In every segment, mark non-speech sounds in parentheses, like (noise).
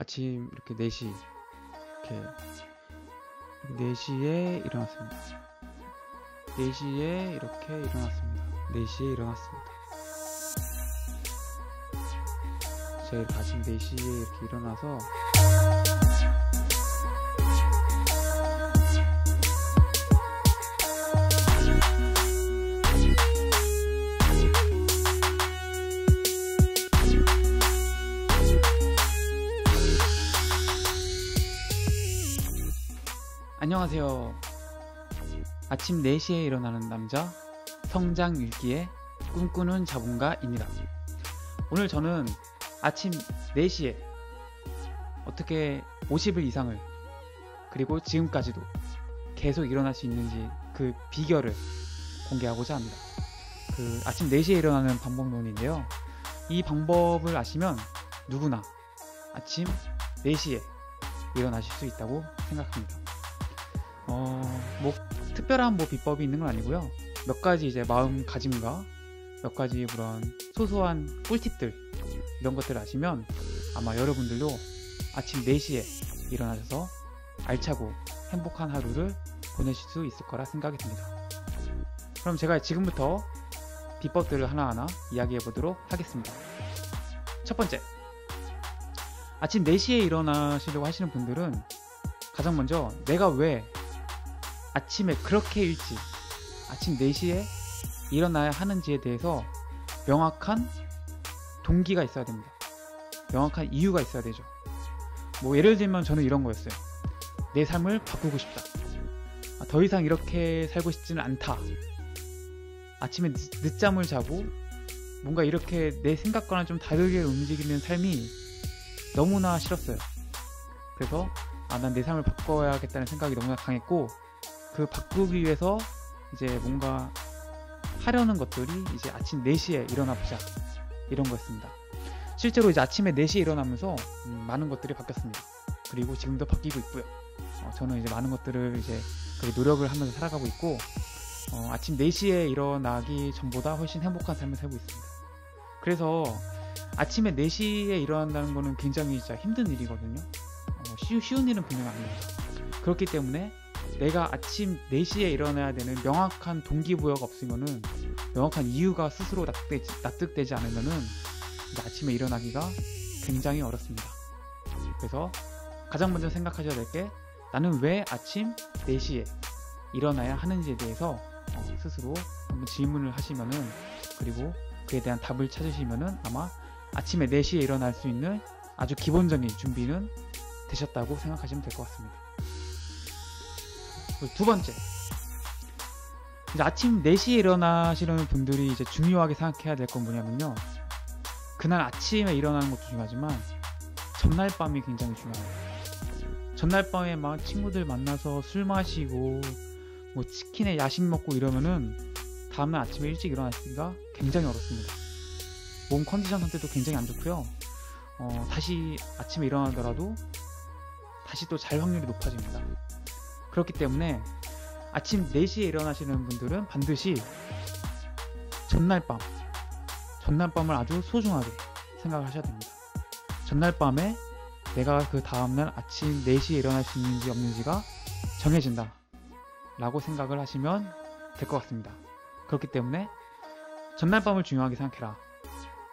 아침 이렇게 4시 이렇게 4시에 일어났습니다. 4시에 이렇게 일어났습니다. 4시에 일어났습니다. 제일 아침 4시에 이렇게 일어나서 안녕하세요. 아침 4시에 일어나는 남자, 성장 일기에 꿈꾸는 자본가입니다. 오늘 저는 아침 4시에 어떻게 50일 이상을 그리고 지금까지도 계속 일어날 수 있는지 그 비결을 공개하고자 합니다. 그 아침 4시에 일어나는 방법론인데요. 이 방법을 아시면 누구나 아침 4시에 일어나실 수 있다고 생각합니다. 어, 뭐 특별한 뭐 비법이 있는 건 아니고요. 몇 가지 이제 마음가짐과 몇 가지 그런 소소한 꿀팁들 이런 것들을 아시면 아마 여러분들도 아침 4시에 일어나셔서 알차고 행복한 하루를 보내실 수 있을 거라 생각이 듭니다. 그럼 제가 지금부터 비법들을 하나하나 이야기해 보도록 하겠습니다. 첫 번째. 아침 4시에 일어나시려고 하시는 분들은 가장 먼저 내가 왜 아침에 그렇게 일찍 아침 4시에 일어나야 하는지에 대해서 명확한 동기가 있어야 됩니다. 명확한 이유가 있어야 되죠. 뭐 예를 들면 저는 이런 거였어요. 내 삶을 바꾸고 싶다. 아, 더 이상 이렇게 살고 싶지는 않다. 아침에 늦잠을 자고 뭔가 이렇게 내 생각과는 좀 다르게 움직이는 삶이 너무나 싫었어요. 그래서 아, 난 내 삶을 바꿔야겠다는 생각이 너무나 강했고 그 바꾸기 위해서 이제 뭔가 하려는 것들이 이제 아침 4시에 일어나 보자 이런 거였습니다. 실제로 이제 아침에 4시에 일어나면서 음, 많은 것들이 바뀌었습니다. 그리고 지금도 바뀌고 있고요. 어, 저는 이제 많은 것들을 이제 그렇게 노력을 하면서 살아가고 있고 어, 아침 4시에 일어나기 전보다 훨씬 행복한 삶을 살고 있습니다. 그래서 아침에 4시에 일어난다는 거는 굉장히 진짜 힘든 일이거든요. 어, 쉬, 쉬운 일은 분명 아닙니다. 그렇기 때문에 내가 아침 4시에 일어나야 되는 명확한 동기부여가 없으면은 명확한 이유가 스스로 납득되지, 납득되지 않으면은 아침에 일어나기가 굉장히 어렵습니다. 그래서 가장 먼저 생각하셔야 될 게 나는 왜 아침 4시에 일어나야 하는지에 대해서 스스로 한번 질문을 하시면은 그리고 그에 대한 답을 찾으시면은 아마 아침에 4시에 일어날 수 있는 아주 기본적인 준비는 되셨다고 생각하시면 될 것 같습니다. 두 번째. 이제 아침 4시에 일어나시는 분들이 이제 중요하게 생각해야 될 건 뭐냐면요. 그날 아침에 일어나는 것도 중요하지만 전날 밤이 굉장히 중요합니다. 전날 밤에 막 친구들 만나서 술 마시고 뭐 치킨에 야식 먹고 이러면은 다음날 아침에 일찍 일어나시기가 굉장히 어렵습니다. 몸 컨디션 상태도 굉장히 안 좋고요. 어, 다시 아침에 일어나더라도 다시 또 잘 확률이 높아집니다. 그렇기 때문에 아침 4시에 일어나시는 분들은 반드시 전날 밤, 전날 밤을 아주 소중하게 생각하셔야 됩니다. 전날 밤에 내가 그 다음날 아침 4시에 일어날 수 있는지 없는지가 정해진다. 라고 생각을 하시면 될 것 같습니다. 그렇기 때문에 전날 밤을 중요하게 생각해라.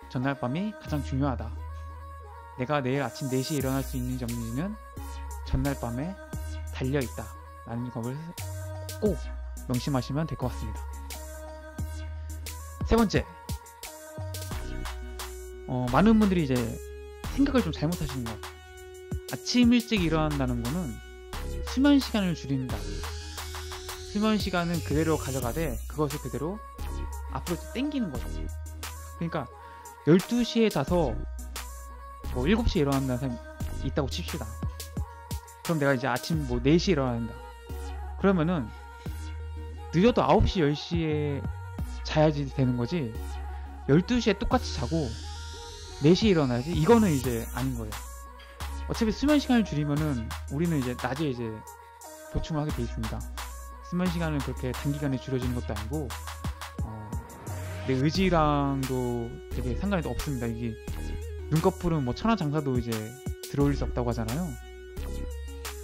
전날 밤이 가장 중요하다. 내가 내일 아침 4시에 일어날 수 있는지 없는지는 전날 밤에 달려있다. 라는 점을 꼭 명심하시면 될 것 같습니다. 세 번째, 어, 많은 분들이 이제 생각을 좀 잘못하시는 것 같아요. 아침 일찍 일어난다는 거는 수면 시간을 줄인다. 수면 시간은 그대로 가져가되 그것을 그대로 앞으로 땡기는 거죠. 그러니까 12시에 자서 뭐 7시에 일어난다는 사람이 있다고 칩시다. 그럼 내가 이제 아침 뭐 4시에 일어난다. 그러면은 늦어도 9시 10시에 자야지 되는 거지 12시에 똑같이 자고 4시에 일어나야지 이거는 이제 아닌 거예요 어차피 수면 시간을 줄이면은 우리는 이제 낮에 이제 보충을 하게 돼 있습니다 수면 시간은 그렇게 단기간에 줄여지는 것도 아니고 내 어, 의지랑도 되게 상관이 없습니다 이게 눈꺼풀은 뭐 천하장사도 이제 들어올릴 수 없다고 하잖아요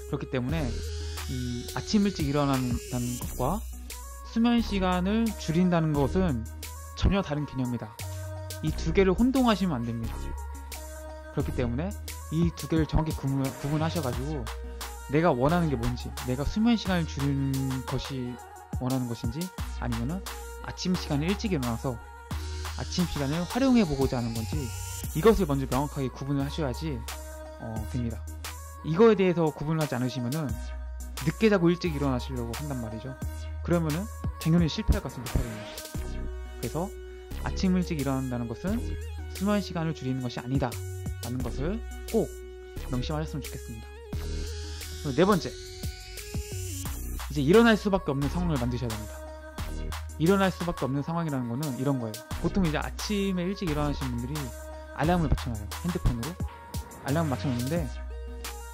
그렇기 때문에 그 아침 일찍 일어난다는 것과 수면 시간을 줄인다는 것은 전혀 다른 개념이다. 이 두 개를 혼동하시면 안 됩니다. 그렇기 때문에 이 두 개를 정확히 구분, 구분하셔가지고 내가 원하는 게 뭔지, 내가 수면 시간을 줄이는 것이 원하는 것인지 아니면은 아침 시간에 일찍 일어나서 아침 시간을 활용해 보고자 하는 건지 이것을 먼저 명확하게 구분을 하셔야지 어, 됩니다. 이거에 대해서 구분을 하지 않으시면은 늦게 자고 일찍 일어나시려고 한단 말이죠. 그러면은 당연히 실패할 가능성이 높아지는 거죠. 그래서 아침 일찍 일어난다는 것은 수면 시간을 줄이는 것이 아니다. 라는 것을 꼭 명심하셨으면 좋겠습니다. 네 번째. 이제 일어날 수밖에 없는 상황을 만드셔야 됩니다. 일어날 수밖에 없는 상황이라는 거는 이런 거예요. 보통 이제 아침에 일찍 일어나시는 분들이 알람을 맞춰놔요. 핸드폰으로. 알람을 맞춰놓는데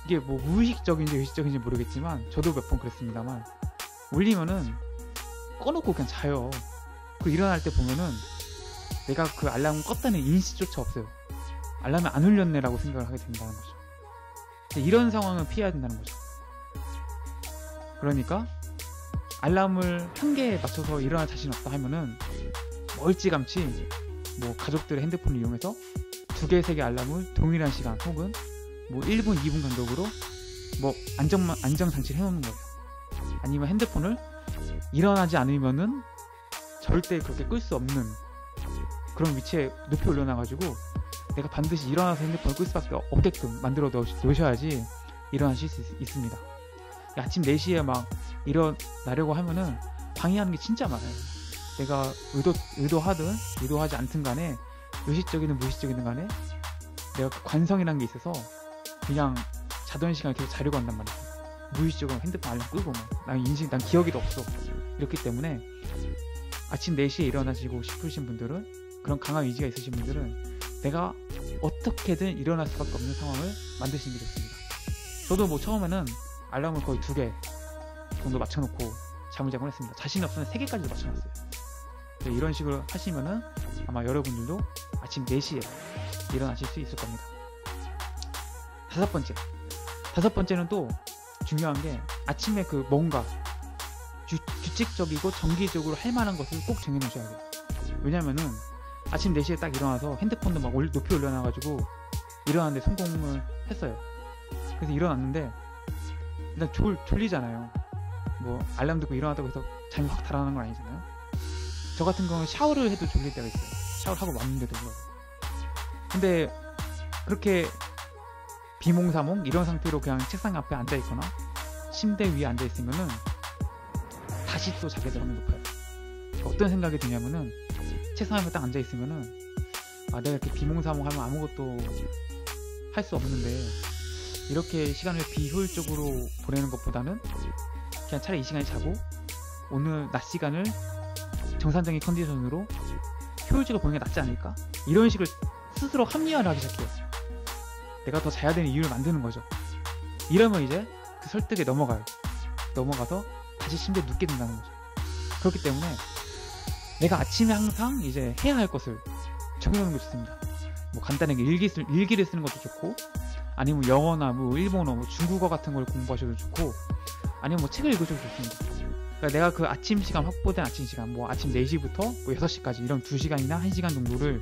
이게 뭐 무의식적인지 의식적인지 모르겠지만 저도 몇 번 그랬습니다만 울리면은 꺼놓고 그냥 자요. 그 일어날 때 보면은 내가 그 알람을 껐다는 인식조차 없어요. 알람이 안 울렸네라고 생각을 하게 된다는 거죠. 이런 상황을 피해야 된다는 거죠. 그러니까 알람을 한 개에 맞춰서 일어날 자신 없다 하면은 멀찌감치 뭐 가족들의 핸드폰을 이용해서 두 개, 세 개 알람을 동일한 시간 혹은 뭐 1분, 2분 간격으로 뭐안정 안정 장치를 해놓는 거예요. 아니면 핸드폰을 일어나지 않으면은 절대 그렇게 끌 수 없는 그런 위치에 높이 올려놔가지고 내가 반드시 일어나서 핸드폰을 끌 수밖에 없게끔 만들어 놓으셔야지 일어나실 수 있, 습니다 그러니까 아침 4시에 막 일어나려고 하면은 방해하는 게 진짜 많아요. 내가 의도, 의도하든 의도하지 않든 간에 의식적이든 무의식적이든 간에 내가 그 관성이라는 게 있어서 그냥 자던 시간에 계속 자려고 한단 말이야. 무의식적으로 핸드폰 알람 끄고 막. 난 인식, 난 기억이 도 없어. 이렇기 때문에 아침 4시에 일어나시고 싶으신 분들은 그런 강한 의지가 있으신 분들은 내가 어떻게든 일어날 수밖에 없는 상황을 만드시는 게 좋습니다. 저도 뭐 처음에는 알람을 거의 두 개 정도 맞춰놓고 잠을 자곤 했습니다. 자신이 없으면 세 개까지도 맞춰놨어요. 이런 식으로 하시면은 아마 여러분들도 아침 4시에 일어나실 수 있을 겁니다. 다섯 번째. 다섯 번째는 또 중요한 게 아침에 그 뭔가 규, 규칙적이고 정기적으로 할 만한 것을 꼭 정해놓으셔야 돼요. 왜냐면은 아침 4시에 딱 일어나서 핸드폰도 막 올, 높이 올려놔가지고 일어났는데 성공을 했어요. 그래서 일어났는데 일단 졸, 졸리잖아요. 뭐 알람 듣고 일어났다고 해서 잠이 확 달아나는 건 아니잖아요. 저 같은 경우는 샤워를 해도 졸릴 때가 있어요. 샤워하고 왔는데도. 그렇고. 근데 그렇게 비몽사몽 이런 상태로 그냥 책상 앞에 앉아 있거나 침대 위에 앉아 있으면은 다시 또자게감 확률이 높아요. 어떤 생각이 드냐면은 책상 앞에 딱 앉아 있으면은 아 내가 이렇게 비몽사몽하면 아무것도 할 수 없는데 이렇게 시간을 비효율적으로 보내는 것보다는 그냥 차라리 이 시간에 자고 오늘 낮 시간을 정상적인 컨디션으로 효율적으로 보는 내게 낫지 않을까? 이런 식으로 스스로 합리화를 하기 시작해요. 내가 더 자야 되는 이유를 만드는 거죠. 이러면 이제 그 설득에 넘어가요. 넘어가서 다시 침대에 눕게 된다는 거죠. 그렇기 때문에 내가 아침에 항상 이제 해야 할 것을 적용하는게 좋습니다. 뭐 간단하게 일기 쓰, 일기를 쓰는 것도 좋고, 아니면 영어나 뭐 일본어, 뭐 중국어 같은 걸 공부하셔도 좋고, 아니면 뭐 책을 읽으셔도 좋습니다. 그러니까 내가 그 아침 시간 확보된 아침 시간, 뭐 아침 4시부터 뭐 6시까지 이런 2시간이나 1시간 정도를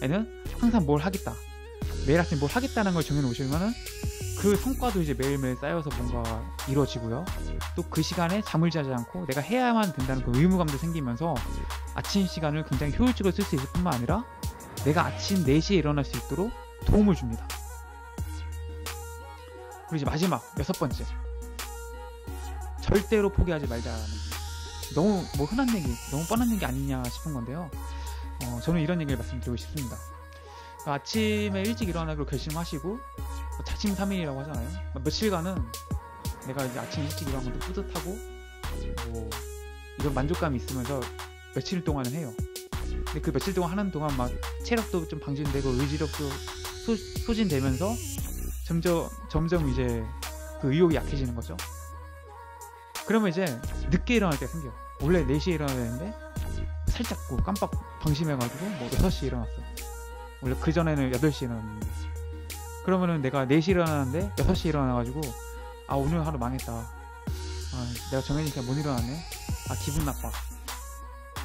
에는 항상 뭘 하겠다. 매일 아침 뭘 하겠다는 걸 정해놓으시면은 그 성과도 이제 매일매일 쌓여서 뭔가 이루어지고요. 또 그 시간에 잠을 자지 않고 내가 해야만 된다는 그 의무감도 생기면서 아침 시간을 굉장히 효율적으로 쓸 수 있을 뿐만 아니라 내가 아침 4시에 일어날 수 있도록 도움을 줍니다. 그리고 이제 마지막 여섯 번째. 절대로 포기하지 말자라는 너무 뭐 흔한 얘기, 너무 뻔한 얘기 아니냐 싶은 건데요. 어, 저는 이런 얘기를 말씀드리고 싶습니다. 아침에 일찍 일어나기로 결심하시고 자침 3일이라고 하잖아요. 며칠간은 내가 이제 아침 일찍 일어나면 뿌듯하고 뭐 이런 만족감이 있으면서 며칠 동안은 해요. 근데 그 며칠 동안 하는 동안 막 체력도 좀 방전되고 의지력도 소, 소진되면서 점점 점점 이제 그 의욕이 약해지는 거죠. 그러면 이제 늦게 일어날 때 생겨. 원래 4시에 일어나야 되는데 살짝 뭐 깜빡 방심해가지고 뭐 6시에 일어났어. 원래 그 전에는 8시에 일어났는데 그러면은 내가 4시에 일어났는데 6시에 일어나가지고 아 오늘 하루 망했다 아 내가 정해니까 못 일어났네 아 기분 나빠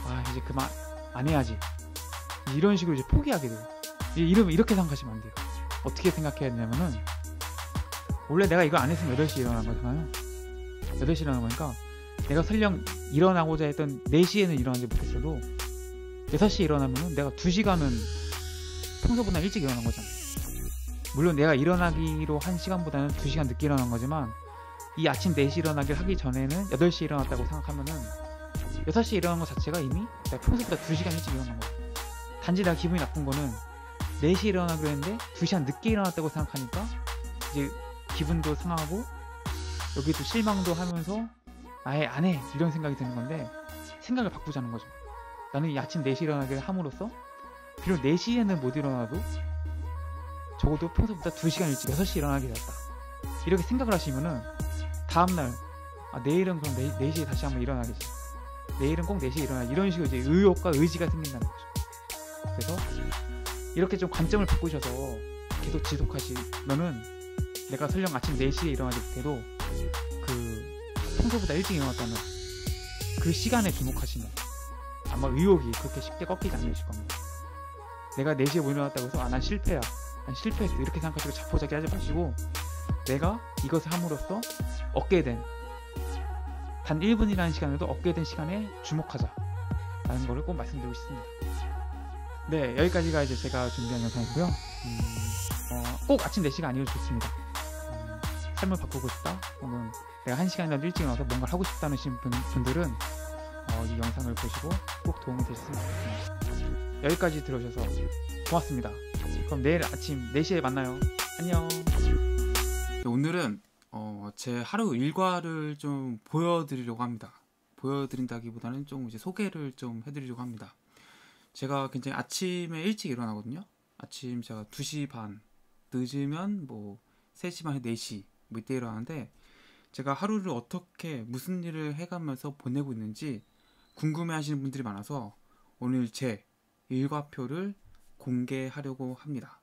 아 이제 그만 안 해야지 이런 식으로 이제 포기하게 돼요 이름 이렇게 생각하시면 안 돼요 어떻게 생각해야 되냐면은 원래 내가 이거 안 했으면 8시에 일어난 거잖아요 8시에 일어난 거니까 내가 설령 일어나고자 했던 4시에는 일어나지 못했어도 6시에 일어나면 은 내가 2시간은 평소보다 일찍 일어난 거잖아. 물론 내가 일어나기로 한 시간보다는 두 시간 늦게 일어난 거지만 이 아침 4시 일어나기 하기 전에는 8시 일어났다고 생각하면은 6시 일어난 것 자체가 이미 내가 평소보다 두시간 일찍 일어난 거야. 단지 내가 기분이 나쁜 거는 4시 일어나기로 했는데 2시간 늦게 일어났다고 생각하니까 이제 기분도 상하고 여기도 실망도 하면서 아예 안해 이런 생각이 드는 건데 생각을 바꾸자는 거죠. 나는 이 아침 4시 일어나기를 함으로써 비록 4시에는 못 일어나도 적어도 평소보다 2시간 일찍 6시 일어나게 됐다. 이렇게 생각을 하시면은 다음날 아, 내일은 그럼 4, 시에 다시 한번 일어나겠지. 내일은 꼭 4시에 일어나. 이런 식으로 이제 의욕과 의지가 생긴다는 거죠. 그래서 이렇게 좀 관점을 바꾸셔서 계속 지속하시면은 내가 설령 아침 4시에 일어나지 못해도 그 평소보다 일찍 일어났다면 그 시간에 주목하시면 아마 의욕이 그렇게 쉽게 꺾이지 않으실 겁니다. 내가 4시에 못 일어났다고 해서 아난 실패야 난 실패했어 이렇게 생각하시고 자포자기 하지 마시고 내가 이것을 함으로써 얻게 된 단 1분이라는 시간에도 얻게 된 시간에 주목하자 라는 거를 꼭 말씀드리고 싶습니다 네 여기까지가 이제 제가 준비한 영상이고요 음, 어, 꼭 아침 4시가 아니어도 좋습니다 음, 삶을 바꾸고 싶다 혹은 내가 1시간이라도 일찍 일어나서 뭔가를 하고 싶다는 분, 분들은 어, 이 영상을 보시고 꼭 도움이 되셨으면 좋겠습니다 여기까지 들어주셔서 고맙습니다. 그럼 내일 아침 4시에 만나요. 안녕. 오늘은 어, 제 하루 일과를 좀 보여드리려고 합니다. 보여드린다기보다는 좀 이제 소개를 좀 해드리려고 합니다. 제가 굉장히 아침에 일찍 일어나거든요. 아침 제가 2시 반, 늦으면 뭐 3시 반, 에 4시 뭐 이때 일어나는데 제가 하루를 어떻게 무슨 일을 해가면서 보내고 있는지 궁금해하시는 분들이 많아서 오늘 제 일과표를 공개하려고 합니다.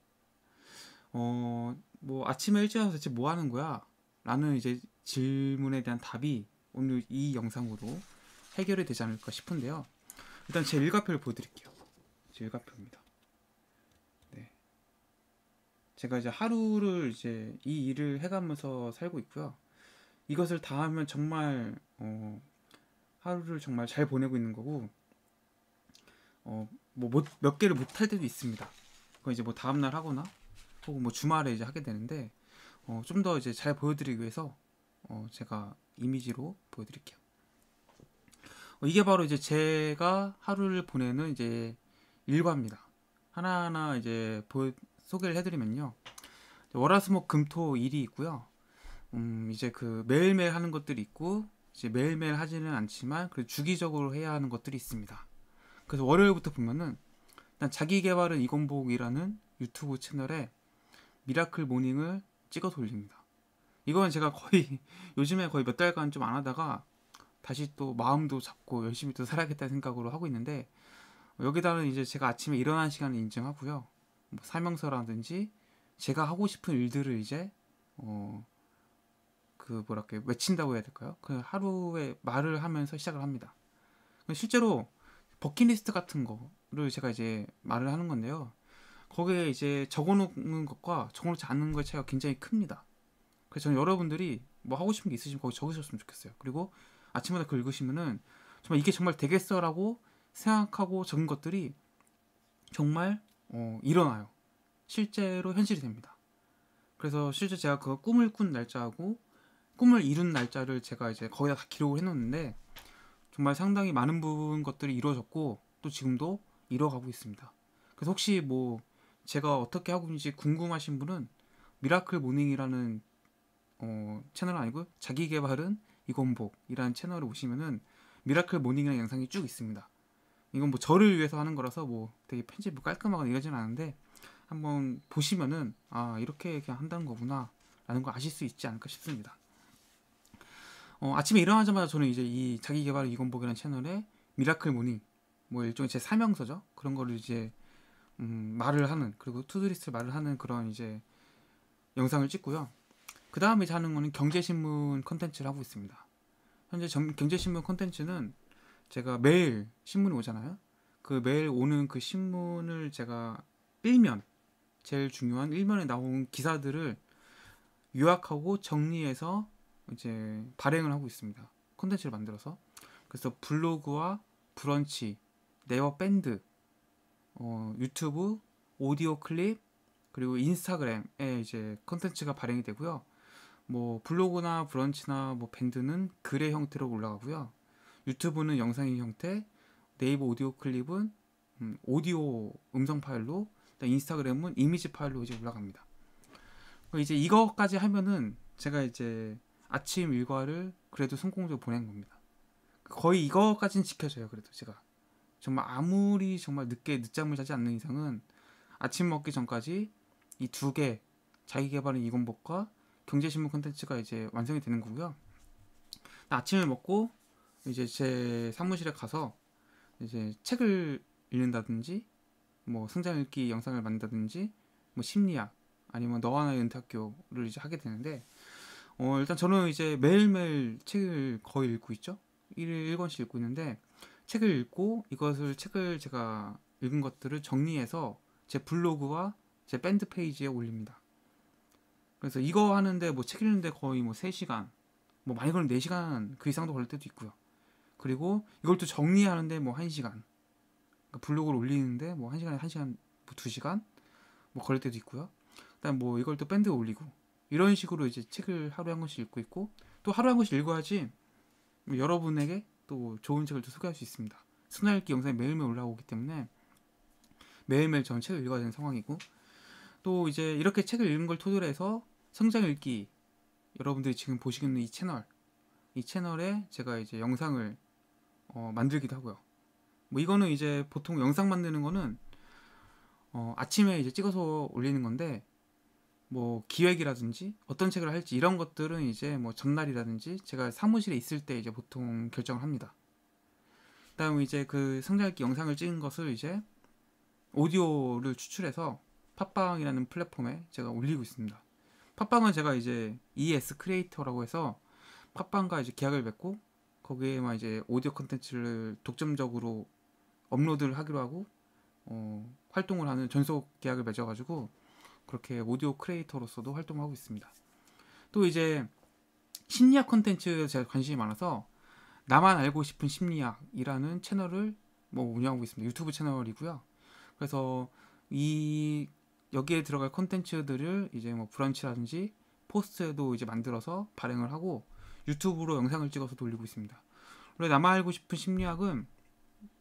어, 뭐 아침에 일찍 와서 대체 뭐 하는 거야? 라는 이제 질문에 대한 답이 오늘 이 영상으로 해결이 되지 않을까 싶은데요. 일단 제 일과표를 보여드릴게요. 제 일과표입니다. 네. 제가 이제 하루를 이제 이 일을 해가면서 살고 있고요. 이것을 다 하면 정말, 어, 하루를 정말 잘 보내고 있는 거고, 어, 뭐몇 개를 못할 때도 있습니다. 그 이제 뭐 다음 날 하거나 혹은 뭐 주말에 이제 하게 되는데 어, 좀 더 이제 잘 보여드리기 위해서 어, 제가 이미지로 보여드릴게요. 어, 이게 바로 이제 제가 하루를 보내는 이제 일과입니다. 하나하나 이제 보, 소개를 해드리면요. 월화수목 금토 일이 있고요. 음, 이제 그 매일매일 하는 것들이 있고 이제 매일매일 하지는 않지만 그 주기적으로 해야 하는 것들이 있습니다. 그래서 월요일부터 보면은 난 자기 개발은 이건복이라는 유튜브 채널에 미라클 모닝을 찍어 돌립니다. 이건 제가 거의 (laughs) 요즘에 거의 몇 달간 좀 안 하다가 다시 또 마음도 잡고 열심히 또 살아야겠다는 생각으로 하고 있는데 여기다는 이제 제가 아침에 일어난 시간을 인증하고요. 뭐 사명서라든지 제가 하고 싶은 일들을 이제 어그 뭐랄까 외친다고 해야 될까요? 그 하루에 말을 하면서 시작을 합니다. 실제로 버킷리스트 같은 거를 제가 이제 말을 하는 건데요. 거기에 이제 적어놓는 것과 적어놓지 않는 것의 차이가 굉장히 큽니다. 그래서 저는 여러분들이 뭐 하고 싶은 게 있으시면 거기 적으셨으면 좋겠어요. 그리고 아침마다 그걸 읽으시면은 정말 이게 정말 되겠어라고 생각하고 적은 것들이 정말 어, 일어나요. 실제로 현실이 됩니다. 그래서 실제 제가 그 꿈을 꾼 날짜하고 꿈을 이룬 날짜를 제가 이제 거의 다 기록을 해놓는데 정말 상당히 많은 부분 것들이 이루어졌고 또 지금도 이뤄가고 있습니다. 그래서 혹시 뭐 제가 어떻게 하고 있는지 궁금하신 분은 미라클 모닝이라는 어, 채널 아니고 자기 개발은 이건복이라는 채널에 오시면은 미라클 모닝이라는 영상이 쭉 있습니다. 이건 뭐 저를 위해서 하는 거라서 뭐 되게 편집 깔끔하거이 이러진 않은데 한번 보시면은 아 이렇게 그냥 한다는 거구나 라는 걸 아실 수 있지 않을까 싶습니다. 어, 아침에 일어나자마자 저는 이제 이 자기개발 이건복이라는 채널에 미라클 모닝 뭐 일종의 제 사명서죠 그런 거를 이제 음, 말을 하는 그리고 투두리스트 말을 하는 그런 이제 영상을 찍고요. 그 다음에 하는 거는 경제신문 컨텐츠를 하고 있습니다. 현재 정, 경제신문 컨텐츠는 제가 매일 신문이 오잖아요. 그 매일 오는 그 신문을 제가 1면 제일 중요한 1면에 나온 기사들을 요약하고 정리해서 이제 발행을 하고 있습니다. 콘텐츠를 만들어서 그래서 블로그와 브런치, 네어 밴드, 어, 유튜브, 오디오 클립 그리고 인스타그램에 이제 콘텐츠가 발행이 되고요. 뭐 블로그나 브런치나 뭐 밴드는 글의 형태로 올라가고요. 유튜브는 영상의 형태, 네이버 오디오 클립은 음, 오디오 음성 파일로, 인스타그램은 이미지 파일로 이제 올라갑니다. 이제 이거까지 하면은 제가 이제 아침 일과를 그래도 성공적으로 보낸 겁니다. 거의 이거까지는 지켜져요. 그래도 제가 정말 아무리 정말 늦게 늦잠을 자지 않는 이상은 아침 먹기 전까지 이 두 개 자기 개발인 이공복과 경제신문 콘텐츠가 이제 완성이 되는 거고요. 아침을 먹고 이제 제 사무실에 가서 이제 책을 읽는다든지 뭐 성장 읽기 영상을 만든다든지 뭐 심리학 아니면 너와 나의 은퇴학교를 이제 하게 되는데 어, 일단 저는 이제 매일매일 책을 거의 읽고 있죠. 1일 1권씩 읽고 있는데 책을 읽고 이것을 책을 제가 읽은 것들을 정리해서 제 블로그와 제 밴드 페이지에 올립니다. 그래서 이거 하는데 뭐 책 읽는데 거의 뭐 3시간, 뭐 많이 걸리면 4시간 그 이상도 걸릴 때도 있고요. 그리고 이걸 또 정리하는데 뭐 1시간. 그러니까 블로그를 올리는데 뭐 1시간에 1시간, 뭐 2시간 뭐 걸릴 때도 있고요. 그다음 뭐 이걸 또 밴드에 올리고 이런 식으로 이제 책을 하루에 한 권씩 읽고 있고 또 하루에 한 권씩 읽어야지 뭐 여러분에게 또 좋은 책을 또 소개할 수 있습니다. 순화 읽기 영상이 매일매일 올라오기 때문에 매일매일 전 책을 읽어야 되는 상황이고 또 이제 이렇게 책을 읽는 걸 토대로 해서 성장 읽기 여러분들이 지금 보시고 있는 이 채널 이 채널에 제가 이제 영상을 어, 만들기도 하고요. 뭐 이거는 이제 보통 영상 만드는 거는 어, 아침에 이제 찍어서 올리는 건데 뭐 기획이라든지 어떤 책을 할지 이런 것들은 이제 뭐 전날이라든지 제가 사무실에 있을 때 이제 보통 결정을 합니다. 그다음 이제 그성장읽기 영상을 찍은 것을 이제 오디오를 추출해서 팟빵이라는 플랫폼에 제가 올리고 있습니다. 팟빵은 제가 이제 ES 크리에이터라고 해서 팟빵과 이제 계약을 맺고 거기에만 이제 오디오 컨텐츠를 독점적으로 업로드를 하기로 하고 어, 활동을 하는 전속 계약을 맺어가지고 그렇게 오디오 크리에이터로서도 활동하고 있습니다. 또 이제 심리학 콘텐츠에 제가 관심이 많아서 나만 알고 싶은 심리학이라는 채널을 뭐 운영하고 있습니다. 유튜브 채널이고요. 그래서 이 여기에 들어갈 콘텐츠들을 이제 뭐 브런치라든지 포스트에도 이제 만들어서 발행을 하고 유튜브로 영상을 찍어서 돌리고 있습니다. 원래 나만 알고 싶은 심리학은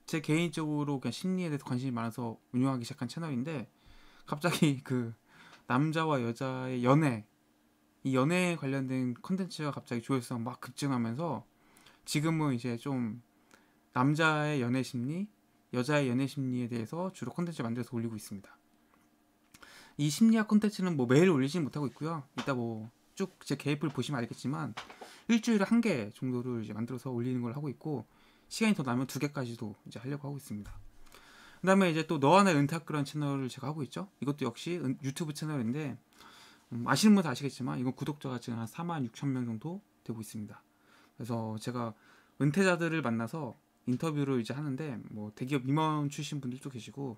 제 개인적으로 그냥 심리에 대해서 관심이 많아서 운영하기 시작한 채널인데 갑자기 (laughs) 그 남자와 여자의 연애 이 연애에 관련된 컨텐츠가 갑자기 조회수가 막 급증하면서 지금은 이제 좀 남자의 연애 심리, 여자의 연애 심리에 대해서 주로 컨텐츠 만들어서 올리고 있습니다. 이 심리학 컨텐츠는 뭐 매일 올리진 못하고 있고요. 이따 뭐 쭉 제 개입을 보시면 알겠지만 일주일에 한 개 정도를 이제 만들어서 올리는 걸 하고 있고 시간이 더 나면 두 개까지도 이제 하려고 하고 있습니다. 그다음에 이제 또 너와의 은탁그런 채널을 제가 하고 있죠. 이것도 역시 은, 유튜브 채널인데 음, 아시는 분 다 아시겠지만 이건 구독자가 지금 한 4만 6천 명 정도 되고 있습니다. 그래서 제가 은퇴자들을 만나서 인터뷰를 이제 하는데 뭐 대기업 임원 출신 분들도 계시고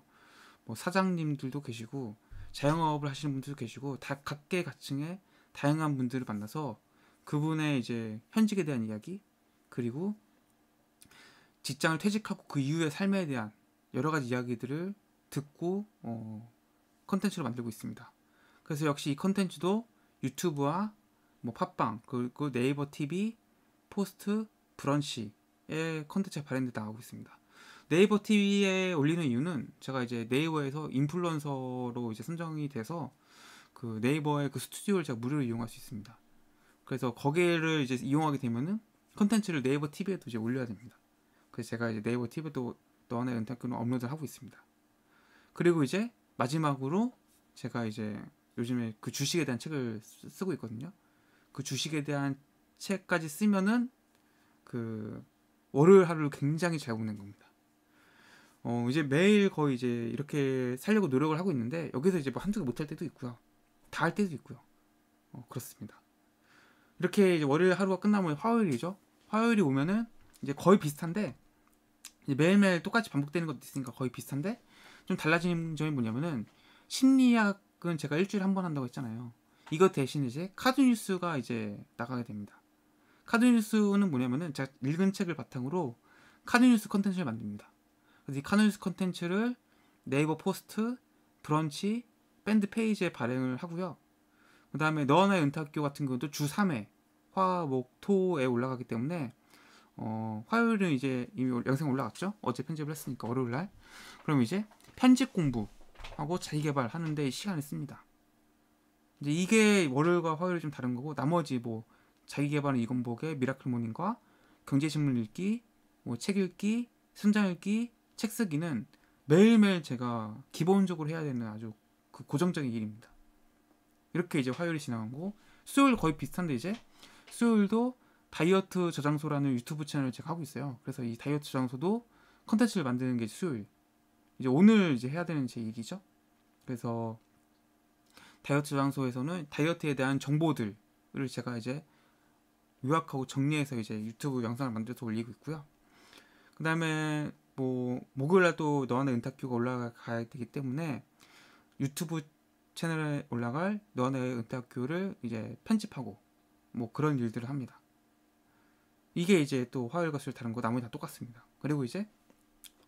뭐 사장님들도 계시고 자영업을 하시는 분들도 계시고 다 각계각층의 다양한 분들을 만나서 그분의 이제 현직에 대한 이야기 그리고 직장을 퇴직하고 그 이후의 삶에 대한 여러 가지 이야기들을 듣고 어, 컨텐츠로 만들고 있습니다. 그래서 역시 이 컨텐츠도 유튜브와 뭐 팟빵 그리고 그 네이버 TV, 포스트, 브런시의 컨텐츠가 발현돼 나가고 있습니다. 네이버 TV에 올리는 이유는 제가 이제 네이버에서 인플루언서로 이제 선정이 돼서 그 네이버의 그 스튜디오를 제가 무료로 이용할 수 있습니다. 그래서 거기를 이제 이용하게 되면은 컨텐츠를 네이버 TV에도 이제 올려야 됩니다. 그래서 제가 이제 네이버 TV도 너한의 은퇴권을 업로드 를 하고 있습니다. 그리고 이제 마지막으로 제가 이제 요즘에 그 주식에 대한 책을 쓰고 있거든요. 그 주식에 대한 책까지 쓰면은 그 월요일 하루를 굉장히 잘 보낸 겁니다. 어, 이제 매일 거의 이제 이렇게 살려고 노력을 하고 있는데 여기서 이제 뭐 한두 개 못 할 때도 있고요. 다 할 때도 있고요. 어, 그렇습니다. 이렇게 이제 월요일 하루가 끝나면 화요일이죠. 화요일이 오면은 이제 거의 비슷한데 매일매일 똑같이 반복되는 것도 있으니까 거의 비슷한데 좀 달라진 점이 뭐냐면은 심리학은 제가 일주일에 한 번 한다고 했잖아요. 이거 대신 이제 카드 뉴스가 이제 나가게 됩니다. 카드 뉴스는 뭐냐면은 제가 읽은 책을 바탕으로 카드 뉴스 컨텐츠를 만듭니다. 그래서 이 카드 뉴스 컨텐츠를 네이버 포스트, 브런치, 밴드 페이지에 발행을 하고요. 그 다음에 너나 연학교 같은 경우도 주 3회 화, 목, 토에 올라가기 때문에 어, 화요일은 이제 이미 영상 올라갔죠? 어제 편집을 했으니까 월요일 날. 그럼 이제 편집 공부하고 자기 개발 하는데 시간을 씁니다. 이제 이게 월요일과 화요일이 좀 다른 거고 나머지 뭐 자기 개발은 이건복의 미라클 모닝과 경제신문 읽기, 뭐 책 읽기, 순장 읽기, 책 쓰기는 매일매일 제가 기본적으로 해야 되는 아주 그 고정적인 일입니다. 이렇게 이제 화요일이 지나간 거고 수요일 거의 비슷한데 이제 수요일도 다이어트 저장소라는 유튜브 채널을 제가 하고 있어요. 그래서 이 다이어트 저장소도 컨텐츠를 만드는 게 수요일. 이제 오늘 이제 해야 되는 제 일이죠. 그래서 다이어트 저장소에서는 다이어트에 대한 정보들을 제가 이제 요약하고 정리해서 이제 유튜브 영상을 만들어서 올리고 있고요. 그 다음에 뭐 목요일날 또 너와는 은탁큐가 올라가야 되기 때문에 유튜브 채널에 올라갈 너와의 은탁교를 이제 편집하고 뭐 그런 일들을 합니다. 이게 이제 또 화요일과 수요일 다른 거 나머지 다 똑같습니다. 그리고 이제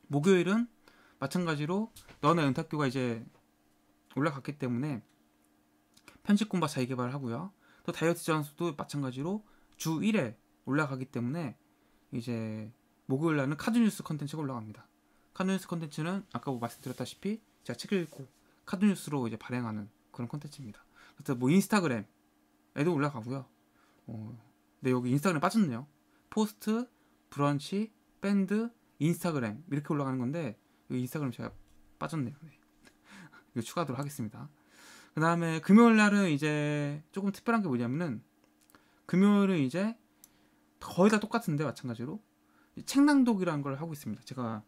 목요일은 마찬가지로 너나 연탁교가 이제 올라갔기 때문에 편집 공부 자기 개발을 하고요. 또 다이어트 제안서도 마찬가지로 주 1회 올라가기 때문에 이제 목요일 날은 카드뉴스 컨텐츠가 올라갑니다. 카드뉴스 컨텐츠는 아까 뭐 말씀드렸다시피 제가 책을 읽고 카드뉴스로 이제 발행하는 그런 컨텐츠입니다. 그래서 뭐 인스타그램에도 올라가고요. 어, 근데 여기 인스타그램 빠졌네요. 포스트, 브런치, 밴드, 인스타그램 이렇게 올라가는 건데 인스타그램 제가 빠졌네요. 네. (laughs) 이거 추가하도록 하겠습니다. 그 다음에 금요일 날은 이제 조금 특별한 게 뭐냐면은 금요일은 이제 거의 다 똑같은데 마찬가지로 책 낭독이라는 걸 하고 있습니다. 제가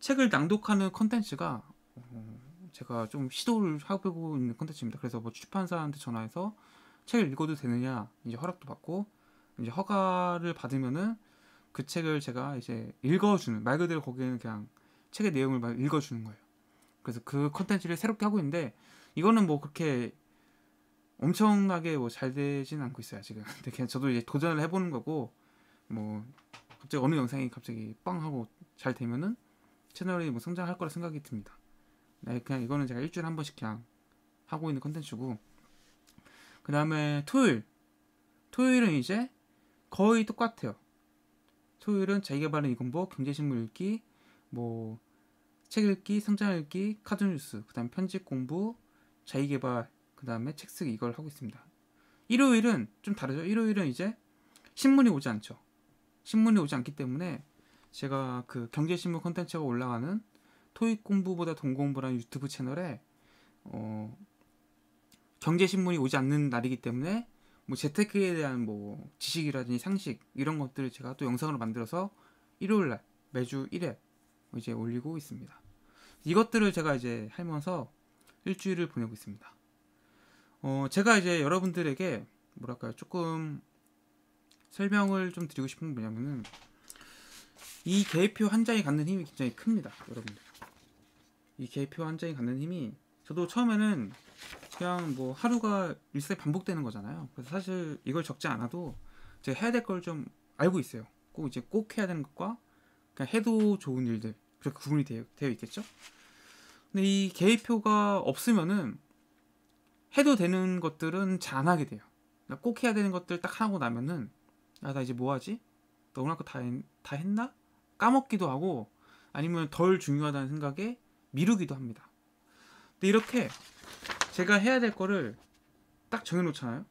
책을 낭독하는 컨텐츠가 어, 제가 좀 시도를 하고 있는 컨텐츠입니다. 그래서 뭐 출판사한테 전화해서 책을 읽어도 되느냐 이제 허락도 받고 이제 허가를 받으면은 그 책을 제가 이제 읽어주는 말 그대로 거기에는 그냥 책의 내용을 막 읽어주는 거예요. 그래서 그 컨텐츠를 새롭게 하고 있는데 이거는 뭐 그렇게 엄청나게 뭐 잘 되진 않고 있어요 지금. 근데 그냥 저도 이제 도전을 해보는 거고 뭐 갑자기 어느 영상이 갑자기 빵 하고 잘 되면은 채널이 뭐 성장할 거라 생각이 듭니다. 네, 그냥 이거는 제가 일주일에 한 번씩 그냥 하고 있는 컨텐츠고 그 다음에 토요일 토요일은 이제 거의 똑같아요. 토요일은 자기개발은 이건보, 경제신문 읽기, 뭐 책 읽기, 상장 읽기, 카드 뉴스, 그다음 편집 공부, 자기개발, 그다음에 책 쓰기 이걸 하고 있습니다. 일요일은 좀 다르죠. 일요일은 이제 신문이 오지 않죠. 신문이 오지 않기 때문에 제가 그 경제신문 컨텐츠가 올라가는 토익 공부보다 돈 공부라는 유튜브 채널에 어 경제신문이 오지 않는 날이기 때문에 뭐 재테크에 대한 뭐 지식이라든지 상식 이런 것들을 제가 또 영상으로 만들어서 일요일 날 매주 1회 뭐 이제 올리고 있습니다. 이것들을 제가 이제 하면서 일주일을 보내고 있습니다. 어, 제가 이제 여러분들에게 뭐랄까요 조금 설명을 좀 드리고 싶은 게 뭐냐면은 이 계획표 한 장이 갖는 힘이 굉장히 큽니다, 여러분들. 이 계획표 한 장이 갖는 힘이 저도 처음에는 그냥 뭐 하루가 일상이 반복되는 거잖아요. 그래서 사실 이걸 적지 않아도 제가 해야 될 걸 좀 알고 있어요. 꼭 이제 꼭 해야 되는 것과 그냥 해도 좋은 일들 그렇게 구분이 되어, 되어 있겠죠. 근데 이개의표가 없으면은 해도 되는 것들은 잘 안 하게 돼요. 그러니까 꼭 해야 되는 것들 딱 하고 나면은 아나 이제 뭐 하지? 너 오늘 아 다, 다 했나? 까먹기도 하고 아니면 덜 중요하다는 생각에 미루기도 합니다. 근데 이렇게 제가 해야 될 거를 딱 정해놓잖아요.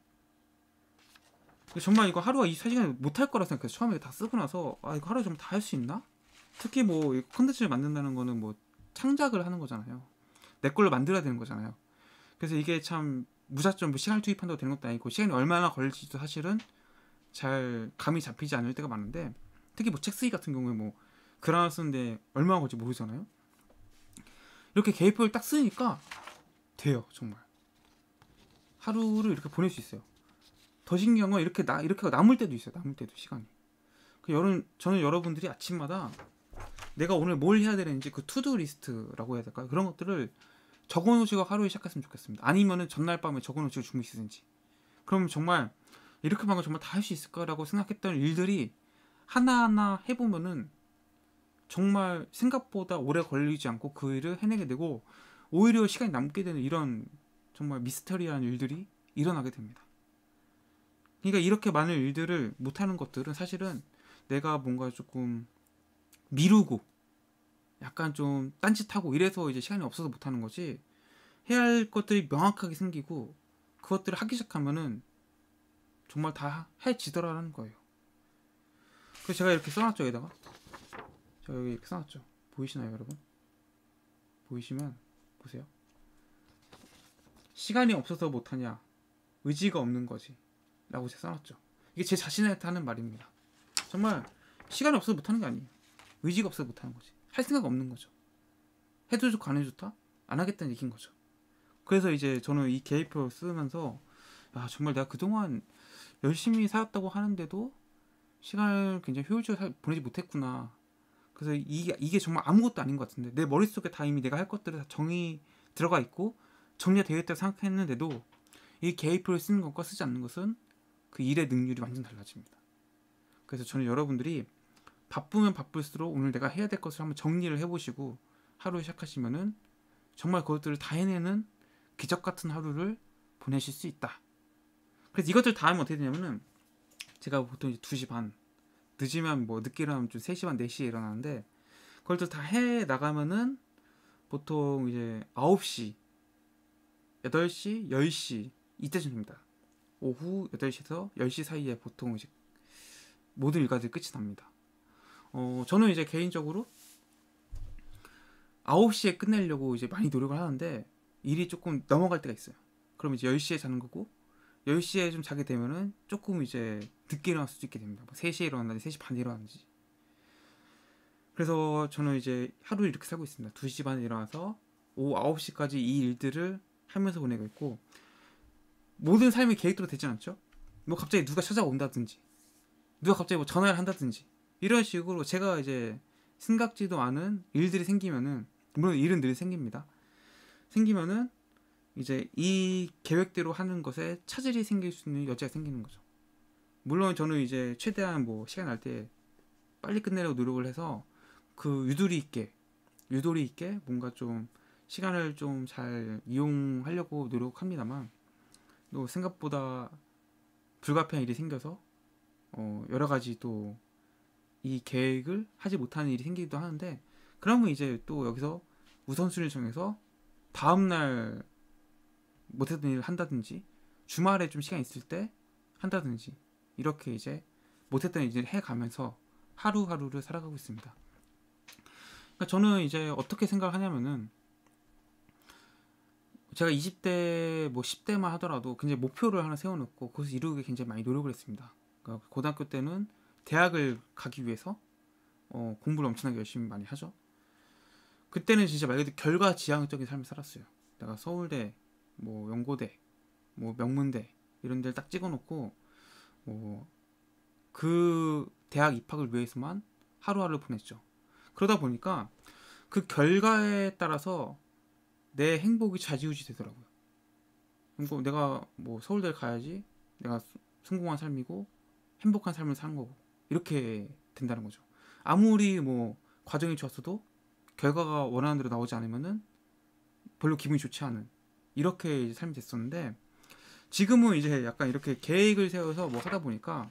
정말 이거 하루가 이3시간 못할 거라 생각해서 처음에 다 쓰고 나서 아 이거 하루 정말 다할 수 있나? 특히 뭐 컨텐츠를 만든다는 거는 뭐 창작을 하는 거잖아요. 내 걸로 만들어야 되는 거잖아요. 그래서 이게 참 무작정 뭐 시간을 투입한다고 되는 것도 아니고 시간이 얼마나 걸릴지도 사실은 잘 감이 잡히지 않을 때가 많은데 특히 뭐 책 쓰기 같은 경우에 뭐그하나 쓰는데 얼마나 걸지 모르잖아요. 이렇게 계획표를 딱 쓰니까 돼요 정말 하루를 이렇게 보낼 수 있어요 더 신기한 건 이렇게 나 이렇게 남을 때도 있어요 남을 때도 시간이 그 여러분 저는 여러분들이 아침마다 내가 오늘 뭘 해야 되는지 그 투두 리스트라고 해야 될까요 그런 것들을 적어놓으시고 하루에 시작했으면 좋겠습니다 아니면은 전날 밤에 적어놓으시고 주무시든지 그러면 정말 이렇게만 정말 다 할 수 있을까라고 생각했던 일들이 하나하나 해보면은 정말 생각보다 오래 걸리지 않고 그 일을 해내게 되고 오히려 시간이 남게 되는 이런 정말 미스터리한 일들이 일어나게 됩니다. 그러니까 이렇게 많은 일들을 못하는 것들은 사실은 내가 뭔가 조금 미루고 약간 좀 딴짓하고 이래서 이제 시간이 없어서 못하는 거지 해야 할 것들이 명확하게 생기고 그것들을 하기 시작하면은 정말 다 해지더라는 거예요. 그래서 제가 이렇게 써놨죠 여기다가 제가 여기 이렇게 써놨죠 보이시나요 여러분? 보이시면 보세요. 시간이 없어서 못하냐. 의지가 없는 거지. 라고 제가 써놨죠. 이게 제 자신한테 하는 말입니다. 정말 시간이 없어서 못하는 게 아니에요. 의지가 없어서 못하는 거지. 할 생각 없는 거죠. 해도 좋고 안 해도 좋다? 안 하겠다는 얘기인 거죠. 그래서 이제 저는 이 계획표 쓰면서 아 정말 내가 그동안 열심히 살았다고 하는데도 시간을 굉장히 효율적으로 보내지 못했구나 그래서 이게, 이게 정말 아무것도 아닌 것 같은데 내 머릿속에 다 이미 내가 할 것들을 다 정이 들어가 있고 정리가 되겠다고 생각했는데도 이 계획표를 쓰는 것과 쓰지 않는 것은 그 일의 능률이 완전 달라집니다. 그래서 저는 여러분들이 바쁘면 바쁠수록 오늘 내가 해야 될 것을 한번 정리를 해보시고 하루 에 시작하시면은 정말 그것들을 다 해내는 기적 같은 하루를 보내실 수 있다. 그래서 이것들 다 하면 어떻게 되냐면은 제가 보통 이제 2시 반 늦으면 뭐 늦게 일어나면 좀 3시 반 4시에 일어나는데 그걸 또 다 해 나가면은 보통 이제 9시 8시 10시 이때쯤 입니다 오후 8시에서 10시 사이에 보통 이제 모든 일과들이 끝이 납니다 어 저는 이제 개인적으로 9시에 끝내려고 이제 많이 노력을 하는데 일이 조금 넘어갈 때가 있어요 그럼 이제 10시에 자는 거고 10시에 좀 자게 되면은 조금 이제 늦게 일어날 수도 있게 됩니다. 뭐 3시에 일어났는데 3시 반에 일어났는지 그래서 저는 이제 하루 이렇게 살고 있습니다. 2시 반에 일어나서 오후 9시까지 이 일들을 하면서 보내고 있고 모든 삶이 계획대로 되지 않죠. 뭐 갑자기 누가 찾아온다든지 누가 갑자기 뭐 전화를 한다든지 이런 식으로 제가 이제 생각지도 않은 일들이 생기면은 물론 일은 늘 생깁니다. 생기면은 이제 이 계획대로 하는 것에 차질이 생길 수 있는 여지가 생기는 거죠. 물론 저는 이제 최대한 뭐 시간 날 때 빨리 끝내려고 노력을 해서 그 유도리 있게 유도리 있게 뭔가 좀 시간을 좀 잘 이용하려고 노력합니다만 또 생각보다 불가피한 일이 생겨서 어 여러 가지 또 이 계획을 하지 못하는 일이 생기기도 하는데 그러면 이제 또 여기서 우선순위 를 정해서 다음날 못했던 일을 한다든지 주말에 좀 시간 있을 때 한다든지 이렇게 이제 못했던 일을 해가면서 하루하루를 살아가고 있습니다. 그러니까 저는 이제 어떻게 생각을 하냐면은 제가 20대 뭐 10대만 하더라도 굉장히 목표를 하나 세워놓고 그것을 이루기 굉장히 많이 노력을 했습니다. 그러니까 고등학교 때는 대학을 가기 위해서 어, 공부를 엄청나게 열심히 많이 하죠. 그때는 진짜 말 그대로 결과 지향적인 삶을 살았어요. 내가 서울대 뭐 연고대, 뭐 명문대 이런 데를 딱 찍어놓고 뭐그 대학 입학을 위해서만 하루하루 보냈죠. 그러다 보니까 그 결과에 따라서 내 행복이 좌지우지 되더라고요. 그리고 내가 뭐 서울대를 가야지 내가 성공한 삶이고 행복한 삶을 산 거고 이렇게 된다는 거죠. 아무리 뭐 과정이 좋았어도 결과가 원하는 대로 나오지 않으면은 별로 기분이 좋지 않은 이렇게 이제 삶이 됐었는데 지금은 이제 약간 이렇게 계획을 세워서 뭐 하다 보니까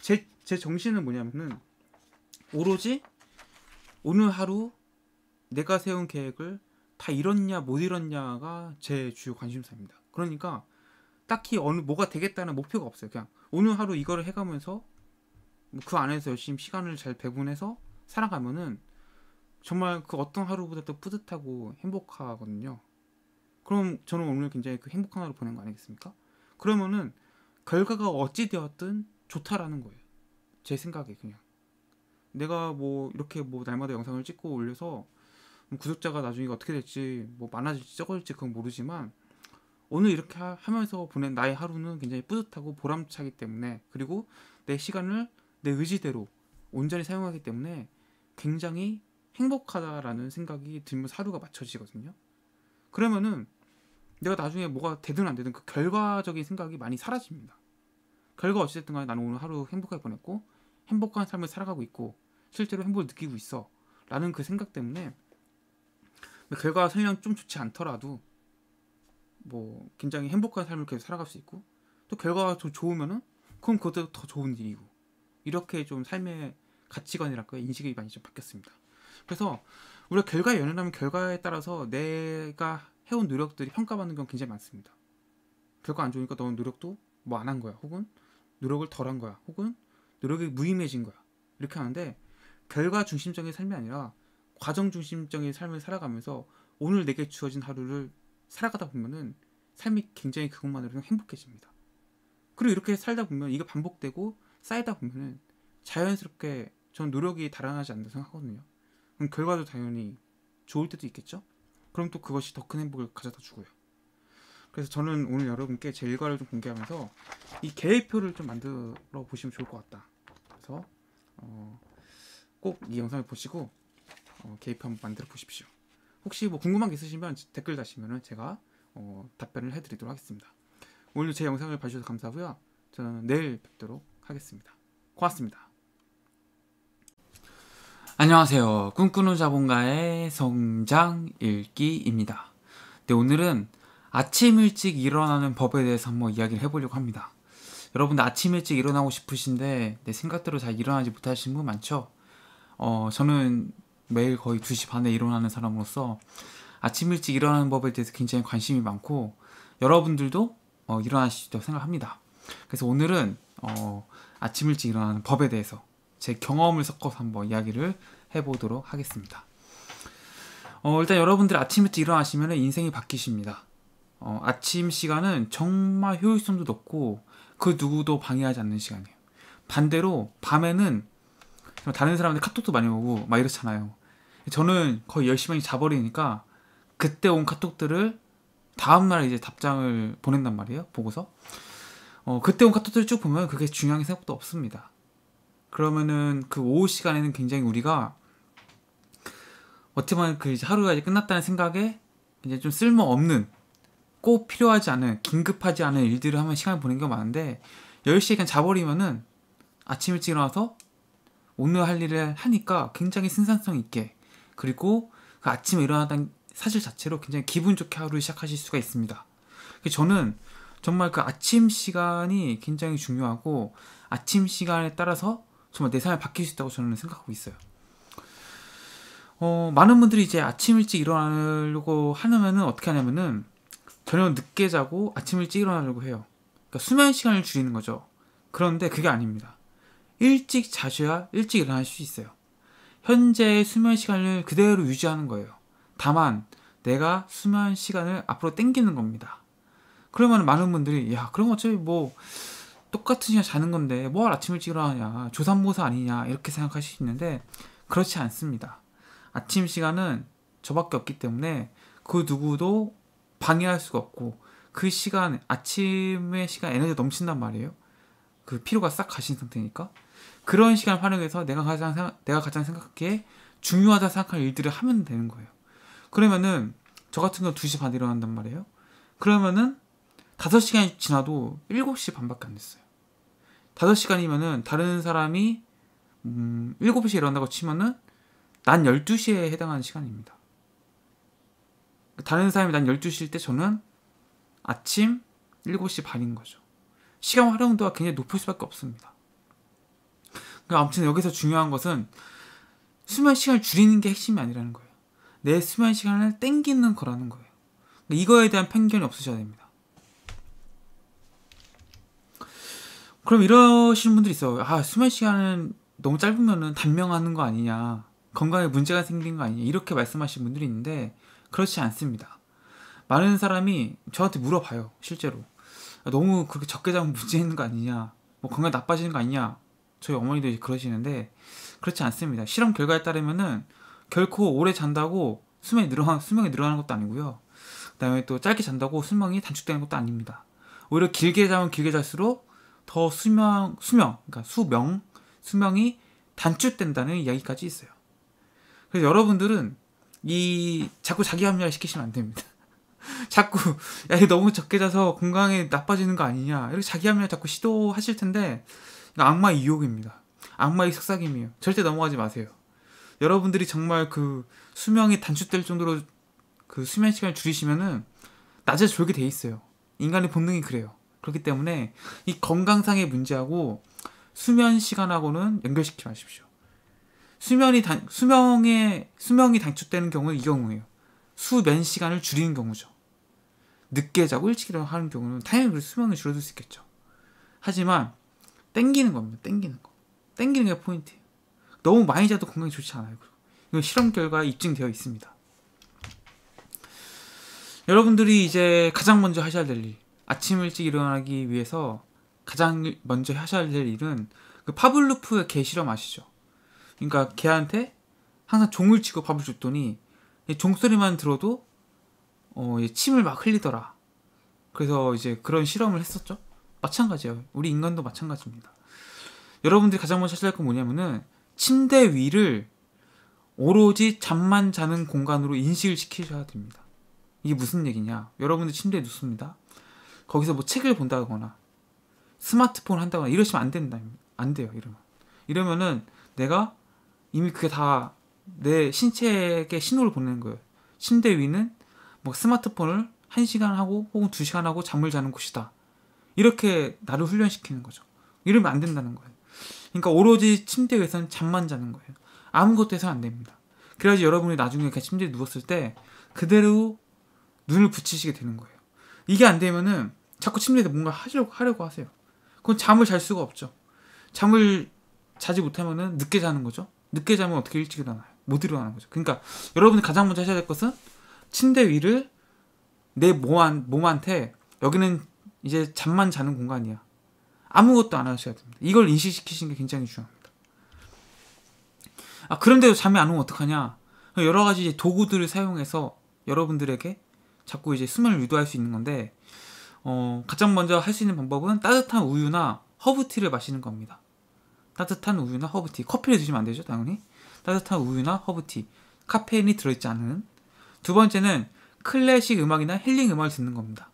제, 제 정신은 뭐냐면은 오로지 오늘 하루 내가 세운 계획을 다 이뤘냐 못 이뤘냐가 제 주요 관심사입니다. 그러니까 딱히 어느 뭐가 되겠다는 목표가 없어요. 그냥 오늘 하루 이거를 해가면서 그 안에서 열심히 시간을 잘 배분해서 살아가면은 정말 그 어떤 하루보다도 뿌듯하고 행복하거든요. 그럼 저는 오늘 굉장히 그 행복한 하루 보낸 거 아니겠습니까? 그러면은 결과가 어찌 되었든 좋다라는 거예요. 제 생각에 그냥 내가 뭐 이렇게 뭐 날마다 영상을 찍고 올려서 뭐 구독자가 나중에 어떻게 될지 뭐 많아질지 적어질지 그건 모르지만 오늘 이렇게 하면서 보낸 나의 하루는 굉장히 뿌듯하고 보람차기 때문에 그리고 내 시간을 내 의지대로 온전히 사용하기 때문에 굉장히 행복하다라는 생각이 들면서 하루가 맞춰지거든요. 그러면은 내가 나중에 뭐가 되든 안 되든 그 결과적인 생각이 많이 사라집니다. 결과 어찌됐든 간에 나는 오늘 하루 행복하게 보냈고 행복한 삶을 살아가고 있고 실제로 행복을 느끼고 있어 라는 그 생각 때문에 결과 설령 좀 좋지 않더라도 뭐 굉장히 행복한 삶을 계속 살아갈 수 있고 또 결과가 더 좋으면은 그럼 그것도 더 좋은 일이고 이렇게 좀 삶의 가치관이랄까 인식이 많이 좀 바뀌었습니다. 그래서 우리가 결과에 연연하면 결과에 따라서 내가 해온 노력들이 평가받는 경우 굉장히 많습니다. 결과 안 좋으니까 너는 노력도 뭐 안 한 거야. 혹은 노력을 덜 한 거야. 혹은 노력이 무의미해진 거야. 이렇게 하는데 결과 중심적인 삶이 아니라 과정 중심적인 삶을 살아가면서 오늘 내게 주어진 하루를 살아가다 보면은 삶이 굉장히 그것만으로 행복해집니다. 그리고 이렇게 살다 보면 이게 반복되고 쌓이다 보면은 자연스럽게 전 노력이 달아나지 않는다 생각하거든요. 그럼 결과도 당연히 좋을 때도 있겠죠? 그럼 또 그것이 더 큰 행복을 가져다 주고요. 그래서 저는 오늘 여러분께 제 일과를 좀 공개하면서 이 계획표를 좀 만들어 보시면 좋을 것 같다. 그래서 어, 꼭이 영상을 보시고 어, 계획표 한번 만들어 보십시오. 혹시 뭐 궁금한 게 있으시면 댓글 다시면 제가 어, 답변을 해드리도록 하겠습니다. 오늘 제 영상을 봐주셔서 감사하고요. 저는 내일 뵙도록 하겠습니다. 고맙습니다. 안녕하세요. 꿈꾸는 자본가의 성장 읽기입니다. 네, 오늘은 아침 일찍 일어나는 법에 대해서 한번 이야기를 해보려고 합니다. 여러분들 아침 일찍 일어나고 싶으신데 내 네, 생각대로 잘 일어나지 못하시는 분 많죠? 어, 저는 매일 거의 2시 반에 일어나는 사람으로서 아침 일찍 일어나는 법에 대해서 굉장히 관심이 많고 여러분들도 어, 일어나시죠 생각합니다. 그래서 오늘은 어, 아침 일찍 일어나는 법에 대해서 제 경험을 섞어서 한번 이야기를 해보도록 하겠습니다. 어, 일단 여러분들 아침 일찍 일어나시면 인생이 바뀌십니다. 어, 아침 시간은 정말 효율성도 높고 그 누구도 방해하지 않는 시간이에요. 반대로 밤에는 다른 사람들 카톡도 많이 오고 막 이렇잖아요. 저는 거의 10시만이 자버리니까 그때 온 카톡들을 다음날 이제 답장을 보낸단 말이에요. 보고서. 어, 그때 온 카톡들을 쭉 보면 그게 중요한 게생각보 없습니다. 그러면은 그 오후 시간에는 굉장히 우리가 어떻게 보면 그 이제 하루가 이제 끝났다는 생각에 이제 좀 쓸모없는 꼭 필요하지 않은 긴급하지 않은 일들을 하면 시간을 보낸 게 많은데 10시에 그냥 자버리면은 아침 일찍 일어나서 오늘 할 일을 하니까 굉장히 생산성 있게 그리고 그 아침에 일어나다는 사실 자체로 굉장히 기분 좋게 하루를 시작하실 수가 있습니다. 저는 정말 그 아침 시간이 굉장히 중요하고 아침 시간에 따라서 정말 내 삶이 바뀔 수 있다고 저는 생각하고 있어요. 어, 많은 분들이 이제 아침 일찍 일어나려고 하면은 어떻게 하냐면은 저녁 늦게 자고 아침 일찍 일어나려고 해요. 그러니까 수면 시간을 줄이는 거죠. 그런데 그게 아닙니다. 일찍 자셔야 일찍 일어날 수 있어요. 현재의 수면 시간을 그대로 유지하는 거예요. 다만 내가 수면 시간을 앞으로 땡기는 겁니다. 그러면 많은 분들이 야 그럼 어차피 뭐 똑같은 시간 자는 건데 뭘 아침 일찍 일어나냐 조산모사 아니냐 이렇게 생각하실 수 있는데 그렇지 않습니다 아침 시간은 저밖에 없기 때문에 그 누구도 방해할 수가 없고 그 시간 아침의 시간 에너지 넘친단 말이에요 그 피로가 싹 가신 상태니까 그런 시간 활용해서 내가 가장 생각, 내가 가장 생각하기에 중요하다 생각할 일들을 하면 되는 거예요 그러면은 저 같은 경우 2시 반에 일어난단 말이에요 그러면은 5시간이 지나도 7시 반밖에 안 됐어요. 5시간이면은 다른 사람이 음, 7시에 일어난다고 치면은 난 12시에 해당하는 시간입니다. 다른 사람이 난 12시일 때 저는 아침 7시 반인 거죠. 시간 활용도가 굉장히 높을 수밖에 없습니다. 그러니까 아무튼 여기서 중요한 것은 수면 시간을 줄이는 게 핵심이 아니라는 거예요. 내 수면 시간을 땡기는 거라는 거예요. 그러니까 이거에 대한 편견이 없으셔야 됩니다. 그럼 이러시는 분들이 있어요. 아, 수면 시간은 너무 짧으면은 단명하는 거 아니냐. 건강에 문제가 생긴 거 아니냐. 이렇게 말씀하시는 분들이 있는데, 그렇지 않습니다. 많은 사람이 저한테 물어봐요, 실제로. 너무 그렇게 적게 자면 문제 있는 거 아니냐. 뭐 건강 나빠지는 거 아니냐. 저희 어머니도 이제 그러시는데, 그렇지 않습니다. 실험 결과에 따르면은, 결코 오래 잔다고 수면이 늘어나, 수명이 늘어나는 것도 아니고요. 그 다음에 또 짧게 잔다고 수명이 단축되는 것도 아닙니다. 오히려 길게 자면 길게 잘수록 더 수명 수명 그러니까 수명 수명이 단축된다는 이야기까지 있어요. 그래서 여러분들은 이 자꾸 자기 합리화 시키시면 안 됩니다. (laughs) 자꾸 야 이거 너무 적게 자서 건강에 나빠지는 거 아니냐 이렇게 자기 합리화 자꾸 시도하실 텐데 악마의 유혹입니다. 악마의 속삭임이에요. 절대 넘어가지 마세요. 여러분들이 정말 그 수명이 단축될 정도로 그 수면 시간을 줄이시면은 낮에 졸게 돼 있어요. 인간의 본능이 그래요. 그렇기 때문에 이 건강상의 문제하고 수면 시간하고는 연결시키지 마십시오. 수면이 단, 수명에, 수명이 단축되는 경우는 이 경우예요. 수면 시간을 줄이는 경우죠. 늦게 자고 일찍 일어나는 경우는 당연히 수명이 줄어들 수 있겠죠. 하지만 땡기는 겁니다. 땡기는 거. 땡기는 게 포인트예요. 너무 많이 자도 건강에 좋지 않아요. 이건 실험 결과에 입증되어 있습니다. 여러분들이 이제 가장 먼저 하셔야 될 일. 아침 일찍 일어나기 위해서 가장 먼저 하셔야 될 일은 그 파블루프의 개 실험 아시죠? 그러니까 개한테 항상 종을 치고 밥을 줬더니 종소리만 들어도 어, 침을 막 흘리더라. 그래서 이제 그런 실험을 했었죠. 마찬가지예요. 우리 인간도 마찬가지입니다. 여러분들이 가장 먼저 찾아야 할 건 뭐냐면은 침대 위를 오로지 잠만 자는 공간으로 인식을 시키셔야 됩니다. 이게 무슨 얘기냐? 여러분들 침대에 눕습니다. 거기서 뭐 책을 본다거나 스마트폰 한다거나 이러시면 안 된다. 안 돼요, 이러면. 이러면은 내가 이미 그게 다 내 신체에게 신호를 보내는 거예요. 침대 위는 뭐 스마트폰을 1시간 하고 혹은 2시간 하고 잠을 자는 곳이다. 이렇게 나를 훈련시키는 거죠. 이러면 안 된다는 거예요. 그러니까 오로지 침대 위에서는 잠만 자는 거예요. 아무것도 해서는 안 됩니다. 그래야지 여러분이 나중에 그렇 침대에 누웠을 때 그대로 눈을 붙이시게 되는 거예요. 이게 안 되면은 자꾸 침대에 뭔가 하려고, 하려고 하세요. 그건 잠을 잘 수가 없죠. 잠을 자지 못하면은 늦게 자는 거죠. 늦게 자면 어떻게 일찍 일어나요? 못 일어나는 거죠. 그러니까 여러분이 가장 먼저 하셔야 될 것은 침대 위를 내 몸한, 몸한테 여기는 이제 잠만 자는 공간이야. 아무것도 안 하셔야 됩니다. 이걸 인식시키시는 게 굉장히 중요합니다. 아, 그런데도 잠이 안 오면 어떡하냐? 여러 가지 도구들을 사용해서 여러분들에게 자꾸 이제 수면을 유도할 수 있는 건데 어, 가장 먼저 할 수 있는 방법은 따뜻한 우유나 허브티를 마시는 겁니다. 따뜻한 우유나 허브티, 커피를 드시면 안 되죠, 당연히. 따뜻한 우유나 허브티, 카페인이 들어있지 않은. 두 번째는 클래식 음악이나 힐링 음악을 듣는 겁니다.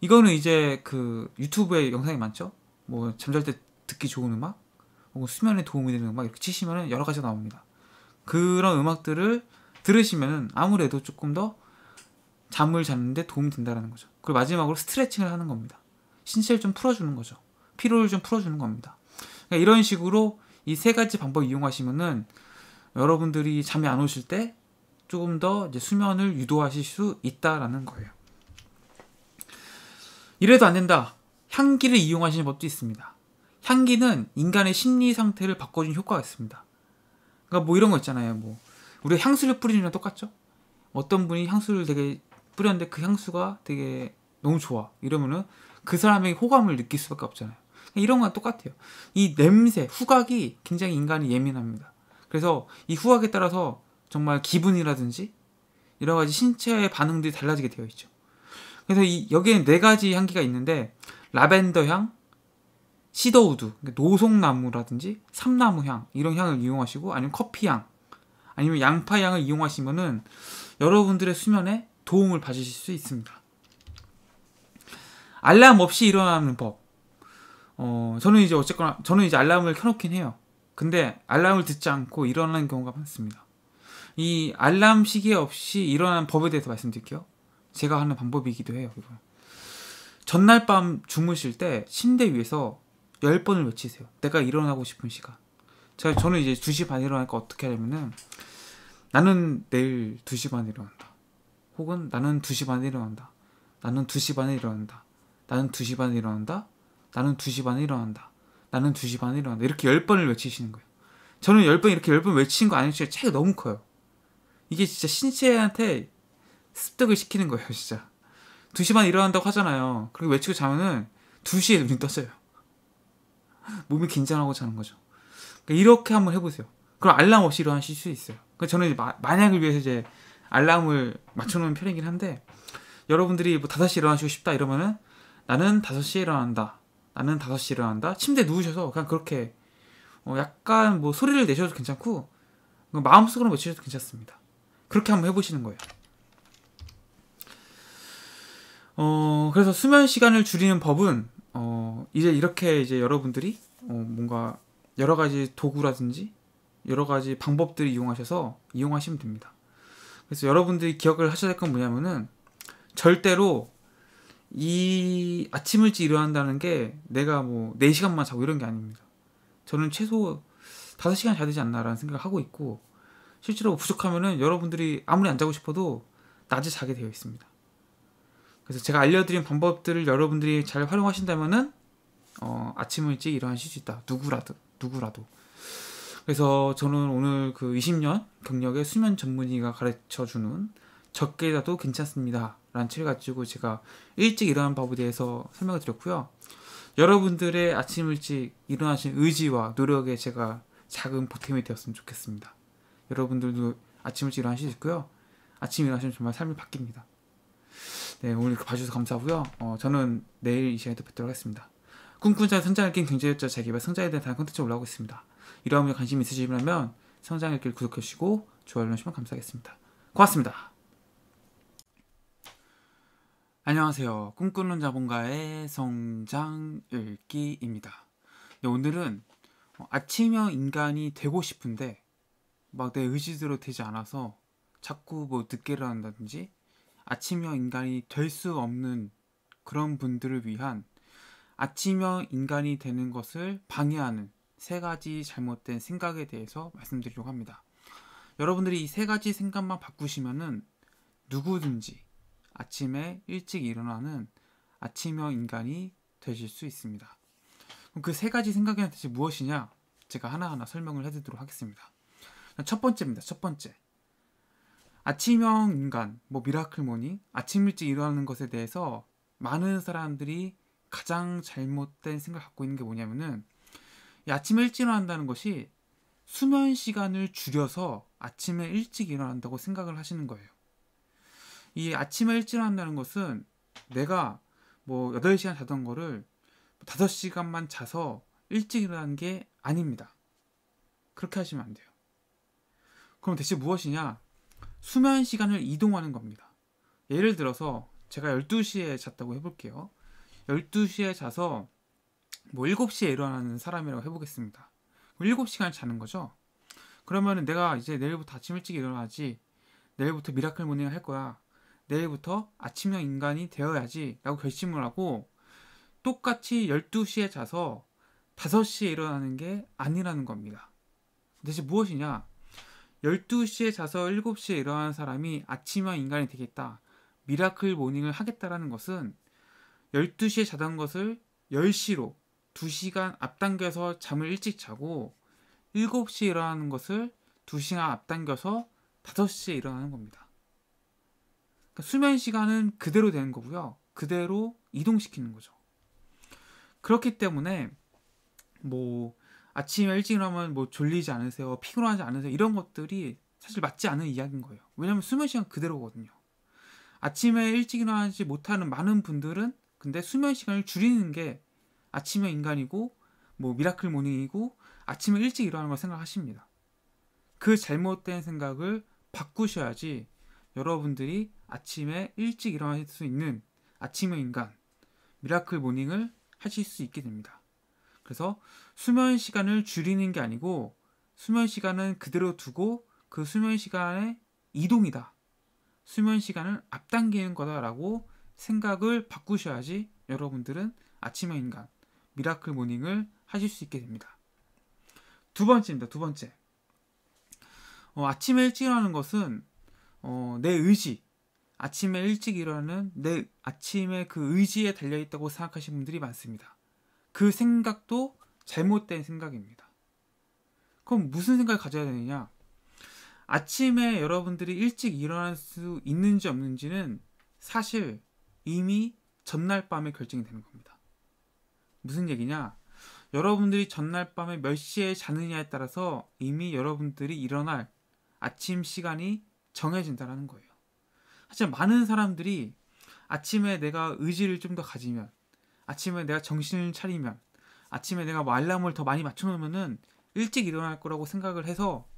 이거는 이제 그 유튜브에 영상이 많죠? 뭐 잠잘 때 듣기 좋은 음악, 뭐 수면에 도움이 되는 음악 이렇게 치시면 여러 가지가 나옵니다. 그런 음악들을 들으시면 아무래도 조금 더 잠을 자는데 도움이 된다는 거죠. 그리고 마지막으로 스트레칭을 하는 겁니다. 신체를 좀 풀어주는 거죠. 피로를 좀 풀어주는 겁니다. 그러니까 이런 식으로 이 세 가지 방법 이용하시면은 여러분들이 잠이 안 오실 때 조금 더 수면을 유도하실 수 있다라는 거예요. 이래도 안 된다. 향기를 이용하시는 법도 있습니다. 향기는 인간의 심리 상태를 바꿔주는 효과가 있습니다. 그러니까 뭐 이런 거 있잖아요. 뭐 우리가 향수를 뿌리는 랑 똑같죠? 어떤 분이 향수를 되게 뿌렸는데 그 향수가 되게 너무 좋아 이러면은 그 사람에게 호감을 느낄 수밖에 없잖아요. 그러니까 이런 건 똑같아요. 이 냄새, 후각이 굉장히 인간이 예민합니다. 그래서 이 후각에 따라서 정말 기분이라든지 여러 가지 신체의 반응들이 달라지게 되어 있죠. 그래서 이 여기에는 네 가지 향기가 있는데 라벤더 향, 시더우드, 그러니까 노송나무라든지 삼나무 향 이런 향을 이용하시고 아니면 커피 향, 아니면 양파 향을 이용하시면은 여러분들의 수면에 도움을 받으실 수 있습니다. 알람 없이 일어나는 법. 어, 저는 이제 어쨌거나, 저는 이제 알람을 켜놓긴 해요. 근데 알람을 듣지 않고 일어나는 경우가 많습니다. 이 알람 시계 없이 일어나는 법에 대해서 말씀드릴게요. 제가 하는 방법이기도 해요, 이거. 전날 밤 주무실 때 침대 위에서 10번을 외치세요. 내가 일어나고 싶은 시간. 제가, 저는 이제 2시 반에 일어나니까 어떻게 하냐면은 나는 내일 2시 반에 일어난다. 혹은 나는 2시 반에 일어난다. 나는 2시 반에 일어난다. 나는 2시 반에 일어난다. 나는 2시 반에 일어난다. 나는 2시 반에 일어난다. 이렇게 10번을 외치시는 거예요. 저는 10번 이렇게 10번 외치는 거 아니지 차이가 너무 커요. 이게 진짜 신체한테 습득을 시키는 거예요, 진짜. 2시 반에 일어난다고 하잖아요. 그리고 외치고 자면은 2시에 눈이 떴어요 몸이 긴장하고 자는 거죠. 그러니까 이렇게 한번 해보세요. 그럼 알람 없이 일어나실 수 있어요. 그러니까 저는 마, 만약을 위해서 이제 알람을 맞춰놓은 편이긴 한데 여러분들이 뭐 5시 일어나시고 싶다 이러면은 나는 5시에 일어난다. 나는 5시에 일어난다. 침대 누우셔서 그냥 그렇게 어 약간 뭐 소리를 내셔도 괜찮고 그 마음속으로 외치셔도 괜찮습니다. 그렇게 한번 해보시는 거예요. 어, 그래서 수면 시간을 줄이는 법은 어, 이제 이렇게 이제 여러분들이 어, 뭔가 여러 가지 도구라든지 여러 가지 방법들을 이용하셔서 이용하시면 됩니다. 그래서 여러분들이 기억을 하셔야 될 건 뭐냐면은 절대로 이 아침 일찍 일어난다는 게 내가 뭐 4시간만 자고 이런 게 아닙니다. 저는 최소 5시간 자야 되지 않나라는 생각을 하고 있고 실제로 부족하면은 여러분들이 아무리 안 자고 싶어도 낮에 자게 되어 있습니다. 그래서 제가 알려드린 방법들을 여러분들이 잘 활용하신다면은 어, 아침 일찍 일어나실 수 있다. 누구라도 누구라도. 그래서 저는 오늘 그 20년 경력의 수면 전문의가 가르쳐 주는 적게 자도 괜찮습니다. 란치를 가지고 제가 일찍 일어나는 법에 대해서 설명을 드렸고요. 여러분들의 아침 일찍 일어나신 의지와 노력에 제가 작은 보탬이 되었으면 좋겠습니다. 여러분들도 아침 일찍 일어나시고요. 아침 일어나시면 정말 삶이 바뀝니다. 네, 오늘 봐주셔서 감사하고요. 어, 저는 내일 이 시간에 또 뵙도록 하겠습니다. 꿈꾼 자 성장의 길 경제자 자기발 성장에 대한 컨텐츠 올라오고 있습니다. 이러한 분야 관심 있으시면 성장의 길 구독해주시고 좋아요 눌러주시면 감사하겠습니다. 고맙습니다. 안녕하세요. 꿈꾸는 자본가의 성장 읽기입니다. 네, 오늘은 어, 아침형 인간이 되고 싶은데 막 내 의지대로 되지 않아서 자꾸 뭐 늦게 일어난다든지 아침형 인간이 될 수 없는 그런 분들을 위한 아침형 인간이 되는 것을 방해하는 세 가지 잘못된 생각에 대해서 말씀드리려고 합니다. 여러분들이 이 세 가지 생각만 바꾸시면은 누구든지 아침에 일찍 일어나는 아침형 인간이 되실 수 있습니다. 그세 그 가지 생각이란 대체 무엇이냐? 제가 하나하나 설명을 해드리도록 하겠습니다. 첫 번째입니다. 첫 번째. 아침형 인간, 뭐 미라클모니, 아침 일찍 일어나는 것에 대해서 많은 사람들이 가장 잘못된 생각을 갖고 있는 게 뭐냐면은 아침에 일찍 일어난다는 것이 수면 시간을 줄여서 아침에 일찍 일어난다고 생각을 하시는 거예요. 이 아침에 일찍 한다는 것은 내가 뭐 8시간 자던 거를 5시간만 자서 일찍 일어난게 아닙니다. 그렇게 하시면 안 돼요. 그럼 대체 무엇이냐? 수면 시간을 이동하는 겁니다. 예를 들어서 제가 12시에 잤다고 해볼게요. 12시에 자서 뭐 7시에 일어나는 사람이라고 해보겠습니다. 7시간 자는 거죠? 그러면 내가 이제 내일부터 아침 일찍 일어나지, 내일부터 미라클 모닝을 할 거야. 내일부터 아침형 인간이 되어야지 라고 결심을 하고 똑같이 12시에 자서 5시에 일어나는 게 아니라는 겁니다. 대체 무엇이냐? 12시에 자서 7시에 일어나는 사람이 아침형 인간이 되겠다. 미라클 모닝을 하겠다라는 것은 12시에 자던 것을 10시로 2시간 앞당겨서 잠을 일찍 자고 7시에 일어나는 것을 2시간 앞당겨서 5시에 일어나는 겁니다. 그러니까 수면 시간은 그대로 되는 거고요. 그대로 이동시키는 거죠. 그렇기 때문에 뭐 아침에 일찍 일어나면 뭐 졸리지 않으세요? 피곤하지 않으세요? 이런 것들이 사실 맞지 않은 이야기인 거예요. 왜냐면 수면 시간 그대로거든요. 아침에 일찍 일어나지 못하는 많은 분들은 근데 수면 시간을 줄이는 게 아침에 인간이고 뭐 미라클 모닝이고 아침에 일찍 일어나는 걸 생각하십니다. 그 잘못된 생각을 바꾸셔야지 여러분들이 아침에 일찍 일어날 수 있는 아침의 인간 미라클 모닝을 하실 수 있게 됩니다. 그래서 수면 시간을 줄이는 게 아니고 수면 시간은 그대로 두고 그 수면 시간의 이동이다. 수면 시간을 앞당기는 거다라고 생각을 바꾸셔야지 여러분들은 아침의 인간 미라클 모닝을 하실 수 있게 됩니다. 두 번째입니다. 두 번째. 어, 아침에 일찍 일어나는 것은 어, 내 의지, 아침에 일찍 일어나는 내 아침에 그 의지에 달려있다고 생각하시는 분들이 많습니다. 그 생각도 잘못된 생각입니다. 그럼 무슨 생각을 가져야 되느냐? 아침에 여러분들이 일찍 일어날 수 있는지 없는지는 사실 이미 전날 밤에 결정이 되는 겁니다. 무슨 얘기냐? 여러분들이 전날 밤에 몇 시에 자느냐에 따라서 이미 여러분들이 일어날 아침 시간이 정해진다라는 거예요. 하지만 많은 사람들이 아침에 내가 의지를 좀 더 가지면, 아침에 내가 정신을 차리면, 아침에 내가 말 뭐 알람을 더 많이 맞춰놓으면은 일찍 일어날 거라고 생각을 해서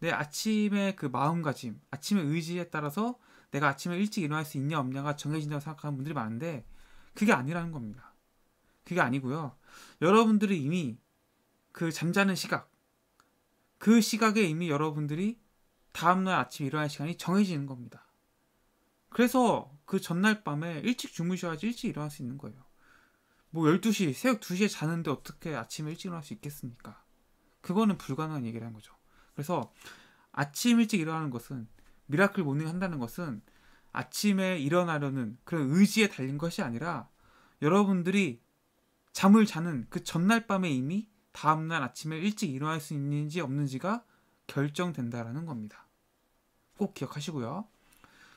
내 아침의 그 마음가짐, 아침의 의지에 따라서 내가 아침에 일찍 일어날 수 있냐 없냐가 정해진다고 생각하는 분들이 많은데 그게 아니라는 겁니다. 그게 아니고요. 여러분들이 이미 그 잠자는 시각, 그 시각에 이미 여러분들이 다음날 아침 에 일어날 시간이 정해지는 겁니다. 그래서 그 전날 밤에 일찍 주무셔야지 일찍 일어날 수 있는 거예요. 뭐 12시, 새벽 2시에 자는데 어떻게 아침에 일찍 일어날 수 있겠습니까? 그거는 불가능한 얘기를한 거죠. 그래서 아침 일찍 일어나는 것은 미라클 모닝 한다는 것은 아침에 일어나려는 그런 의지에 달린 것이 아니라 여러분들이 잠을 자는 그 전날 밤에 이미 다음날 아침에 일찍 일어날 수 있는지 없는지가 결정된다라는 겁니다. 꼭 기억하시고요.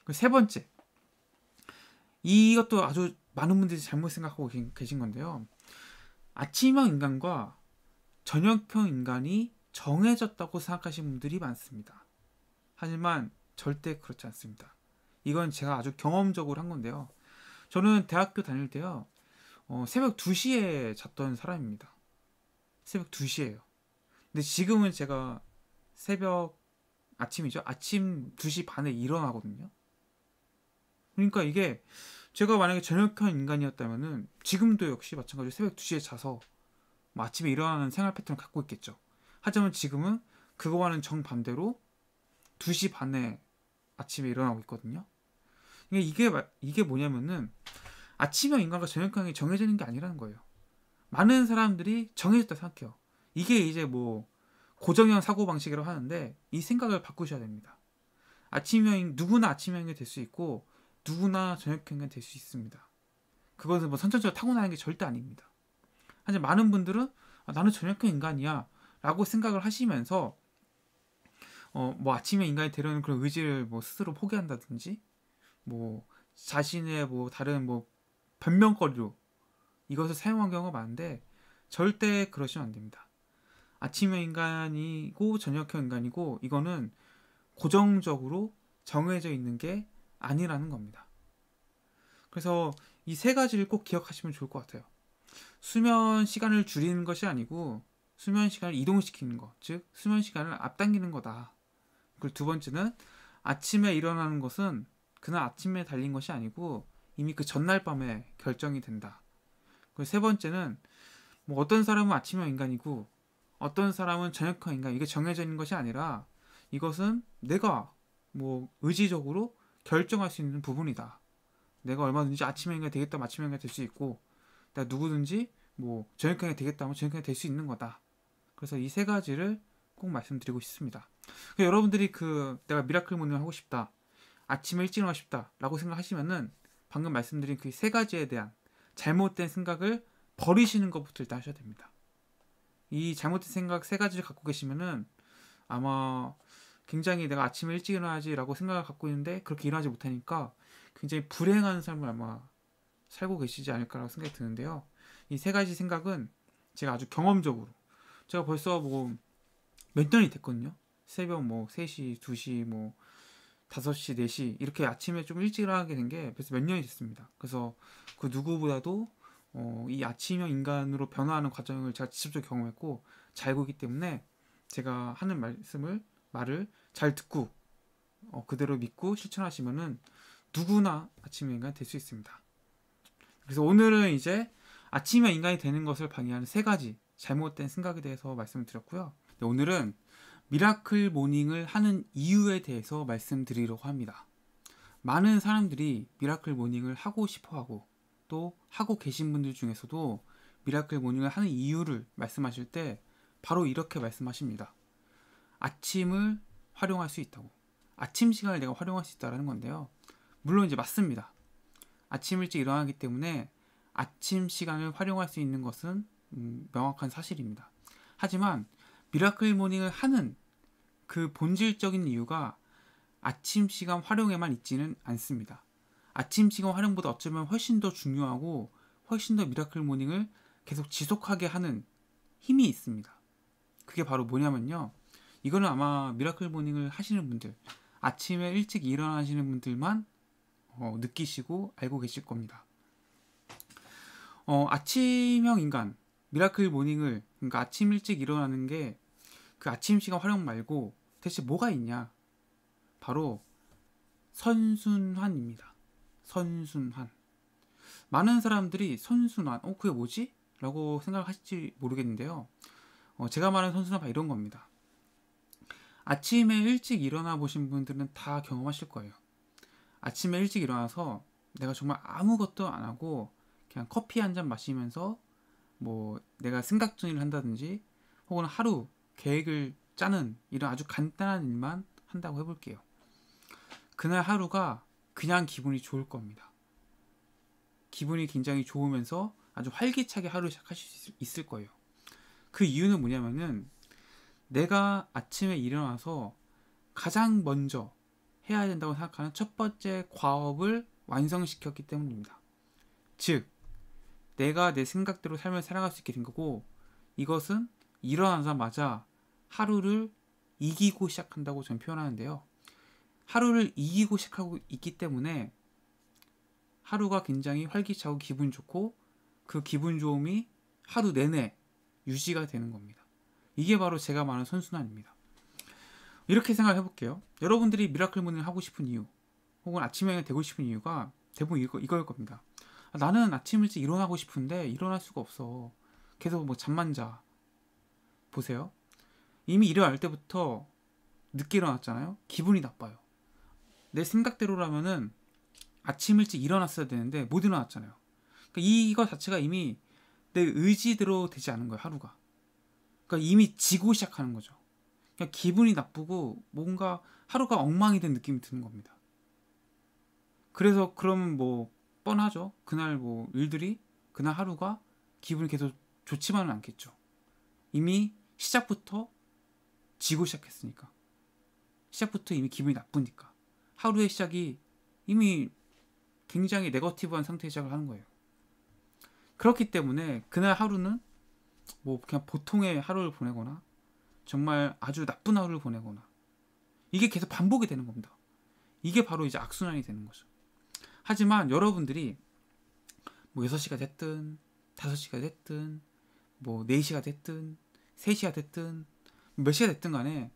그 세 번째. 이것도 아주 많은 분들이 잘못 생각하고 계신 건데요. 아침형 인간과 저녁형 인간이 정해졌다고 생각하시는 분들이 많습니다. 하지만 절대 그렇지 않습니다. 이건 제가 아주 경험적으로 한 건데요. 저는 대학교 다닐 때요. 어, 새벽 2시에 잤던 사람입니다. 새벽 2시에요. 근데 지금은 제가 새벽 아침이죠. 아침 2시 반에 일어나거든요. 그러니까 이게 제가 만약에 저녁형 인간이었다면은 지금도 역시 마찬가지로 새벽 2시에 자서 뭐 아침에 일어나는 생활 패턴을 갖고 있겠죠. 하지만 지금은 그거와는 정반대로 2시 반에 아침에 일어나고 있거든요. 이게 이게 뭐냐면은 아침형 인간과 저녁형이 정해지는 게 아니라는 거예요. 많은 사람들이 정해졌다 생각해요. 이게 이제 뭐 고정형 사고방식이라고 하는데 이 생각을 바꾸셔야 됩니다. 아침형 누구나 아침형이 될 수 있고 누구나 저녁형이 될 수 있습니다. 그것은 뭐 선천적으로 타고나는 게 절대 아닙니다. 하지만 많은 분들은 아, 나는 저녁형 인간이야 라고 생각을 하시면서 어, 뭐 아침에 인간이 되려는 그런 의지를 뭐 스스로 포기한다든지 뭐 자신의 뭐 다른 뭐 변명거리로 이것을 사용한 경우가 많은데 절대 그러시면 안 됩니다. 아침형 인간이고 저녁형 인간이고 이거는 고정적으로 정해져 있는 게 아니라는 겁니다. 그래서 이 세 가지를 꼭 기억하시면 좋을 것 같아요. 수면 시간을 줄이는 것이 아니고 수면 시간을 이동시키는 것, 즉 수면 시간을 앞당기는 거다. 그리고 두 번째는 아침에 일어나는 것은 그날 아침에 달린 것이 아니고 이미 그 전날 밤에 결정이 된다. 그리고 세 번째는 뭐 어떤 사람은 아침형 인간이고 어떤 사람은 전역한 인간 이게 정해져 있는 것이 아니라 이것은 내가 뭐 의지적으로 결정할 수 있는 부분이다. 내가 얼마든지 아침에 인간 되겠다, 마침에 인간 될수 있고 내가 누구든지 뭐 저녁까지 되겠다 하면 저녁까지 될수 있는 거다. 그래서 이 세 가지를 꼭 말씀드리고 싶습니다. 그러니까 여러분들이 그 내가 미라클 문닝을 하고 싶다, 아침에 일찍 일어나고 싶다라고 생각하시면은 방금 말씀드린 그 세 가지에 대한 잘못된 생각을 버리시는 것부터 일단 하셔야 됩니다. 이 잘못된 생각 세 가지를 갖고 계시면은 아마 굉장히 내가 아침에 일찍 일어나야지라고 생각을 갖고 있는데 그렇게 일어나지 못하니까 굉장히 불행한 삶을 아마 살고 계시지 않을까라고 생각이 드는데요. 이 세 가지 생각은 제가 아주 경험적으로 제가 벌써 뭐 몇 년이 됐거든요. 새벽 뭐 3시, 2시, 뭐 5시, 4시 이렇게 아침에 좀 일찍 일어나게 된 게 벌써 몇 년이 됐습니다. 그래서 그 누구보다도 어, 이 아침형 인간으로 변화하는 과정을 제가 직접 적 경험했고 잘 알기 때문에 제가 하는 말씀을 말을 잘 듣고 어, 그대로 믿고 실천하시면은 누구나 아침형 인간이 될 수 있습니다. 그래서 오늘은 이제 아침형 인간이 되는 것을 방해하는 세 가지 잘못된 생각에 대해서 말씀을 드렸고요. 네, 오늘은 미라클 모닝을 하는 이유에 대해서 말씀드리려고 합니다. 많은 사람들이 미라클 모닝을 하고 싶어 하고 또 하고 계신 분들 중에서도 미라클 모닝을 하는 이유를 말씀하실 때 바로 이렇게 말씀하십니다. 아침을 활용할 수 있다고. 아침 시간을 내가 활용할 수 있다라는 건데요. 물론 이제 맞습니다. 아침 일찍 일어나기 때문에 아침 시간을 활용할 수 있는 것은 음, 명확한 사실입니다. 하지만 미라클 모닝을 하는 그 본질적인 이유가 아침 시간 활용에만 있지는 않습니다. 아침 시간 활용보다 어쩌면 훨씬 더 중요하고 훨씬 더 미라클 모닝을 계속 지속하게 하는 힘이 있습니다. 그게 바로 뭐냐면요. 이거는 아마 미라클 모닝을 하시는 분들, 아침에 일찍 일어나시는 분들만 어, 느끼시고 알고 계실 겁니다. 어, 아침형 인간, 미라클 모닝을, 그러니까 아침 일찍 일어나는 게 그 아침 시간 활용 말고 대체 뭐가 있냐? 바로 선순환입니다. 선순환. 많은 사람들이 선순환, 어, 그게 뭐지? 라고 생각하실지 모르겠는데요. 어, 제가 말하는 선순환 바 이런 겁니다. 아침에 일찍 일어나 보신 분들은 다 경험하실 거예요. 아침에 일찍 일어나서 내가 정말 아무것도 안 하고 그냥 커피 한 잔 마시면서 뭐 내가 생각 정리를 한다든지 혹은 하루 계획을 짜는 이런 아주 간단한 일만 한다고 해볼게요. 그날 하루가 그냥 기분이 좋을 겁니다. 기분이 굉장히 좋으면서 아주 활기차게 하루 시작하실 수 있을 거예요. 그 이유는 뭐냐면은 내가 아침에 일어나서 가장 먼저 해야 된다고 생각하는 첫 번째 과업을 완성시켰기 때문입니다. 즉, 내가 내 생각대로 삶을 살아갈 수 있게 된 거고, 이것은 일어나자마자 하루를 이기고 시작한다고 저는 표현하는데요. 하루를 이기고식 하고 있기 때문에 하루가 굉장히 활기차고 기분 좋고 그 기분 좋음이 하루 내내 유지가 되는 겁니다. 이게 바로 제가 말하는 선순환입니다. 이렇게 생각해 볼게요. 여러분들이 미라클 문을 하고 싶은 이유 혹은 아침형이 되고 싶은 이유가 대부분 이거, 이거일 겁니다. 아, 나는 아침 일찍 일어나고 싶은데 일어날 수가 없어. 계속 뭐 잠만 자. 보세요. 이미 일어날 때부터 늦게 일어났잖아요. 기분이 나빠요. 내 생각대로라면은 아침 일찍 일어났어야 되는데 못 일어났잖아요. 그러니까 이거 자체가 이미 내 의지대로 되지 않은 거예요, 하루가. 그러니까 이미 지고 시작하는 거죠. 그냥 기분이 나쁘고 뭔가 하루가 엉망이 된 느낌이 드는 겁니다. 그래서 그러면 뭐 뻔하죠. 그날 뭐 일들이 그날 하루가 기분이 계속 좋지만은 않겠죠. 이미 시작부터 지고 시작했으니까. 시작부터 이미 기분이 나쁘니까. 하루의 시작이 이미 굉장히 네거티브한 상태의 시작을 하는 거예요. 그렇기 때문에 그날 하루는 뭐 그냥 보통의 하루를 보내거나 정말 아주 나쁜 하루를 보내거나 이게 계속 반복이 되는 겁니다. 이게 바로 이제 악순환이 되는 거죠. 하지만 여러분들이 뭐 6시가 됐든 5시가 됐든 뭐 4시가 됐든 3시가 됐든 몇 시가 됐든 간에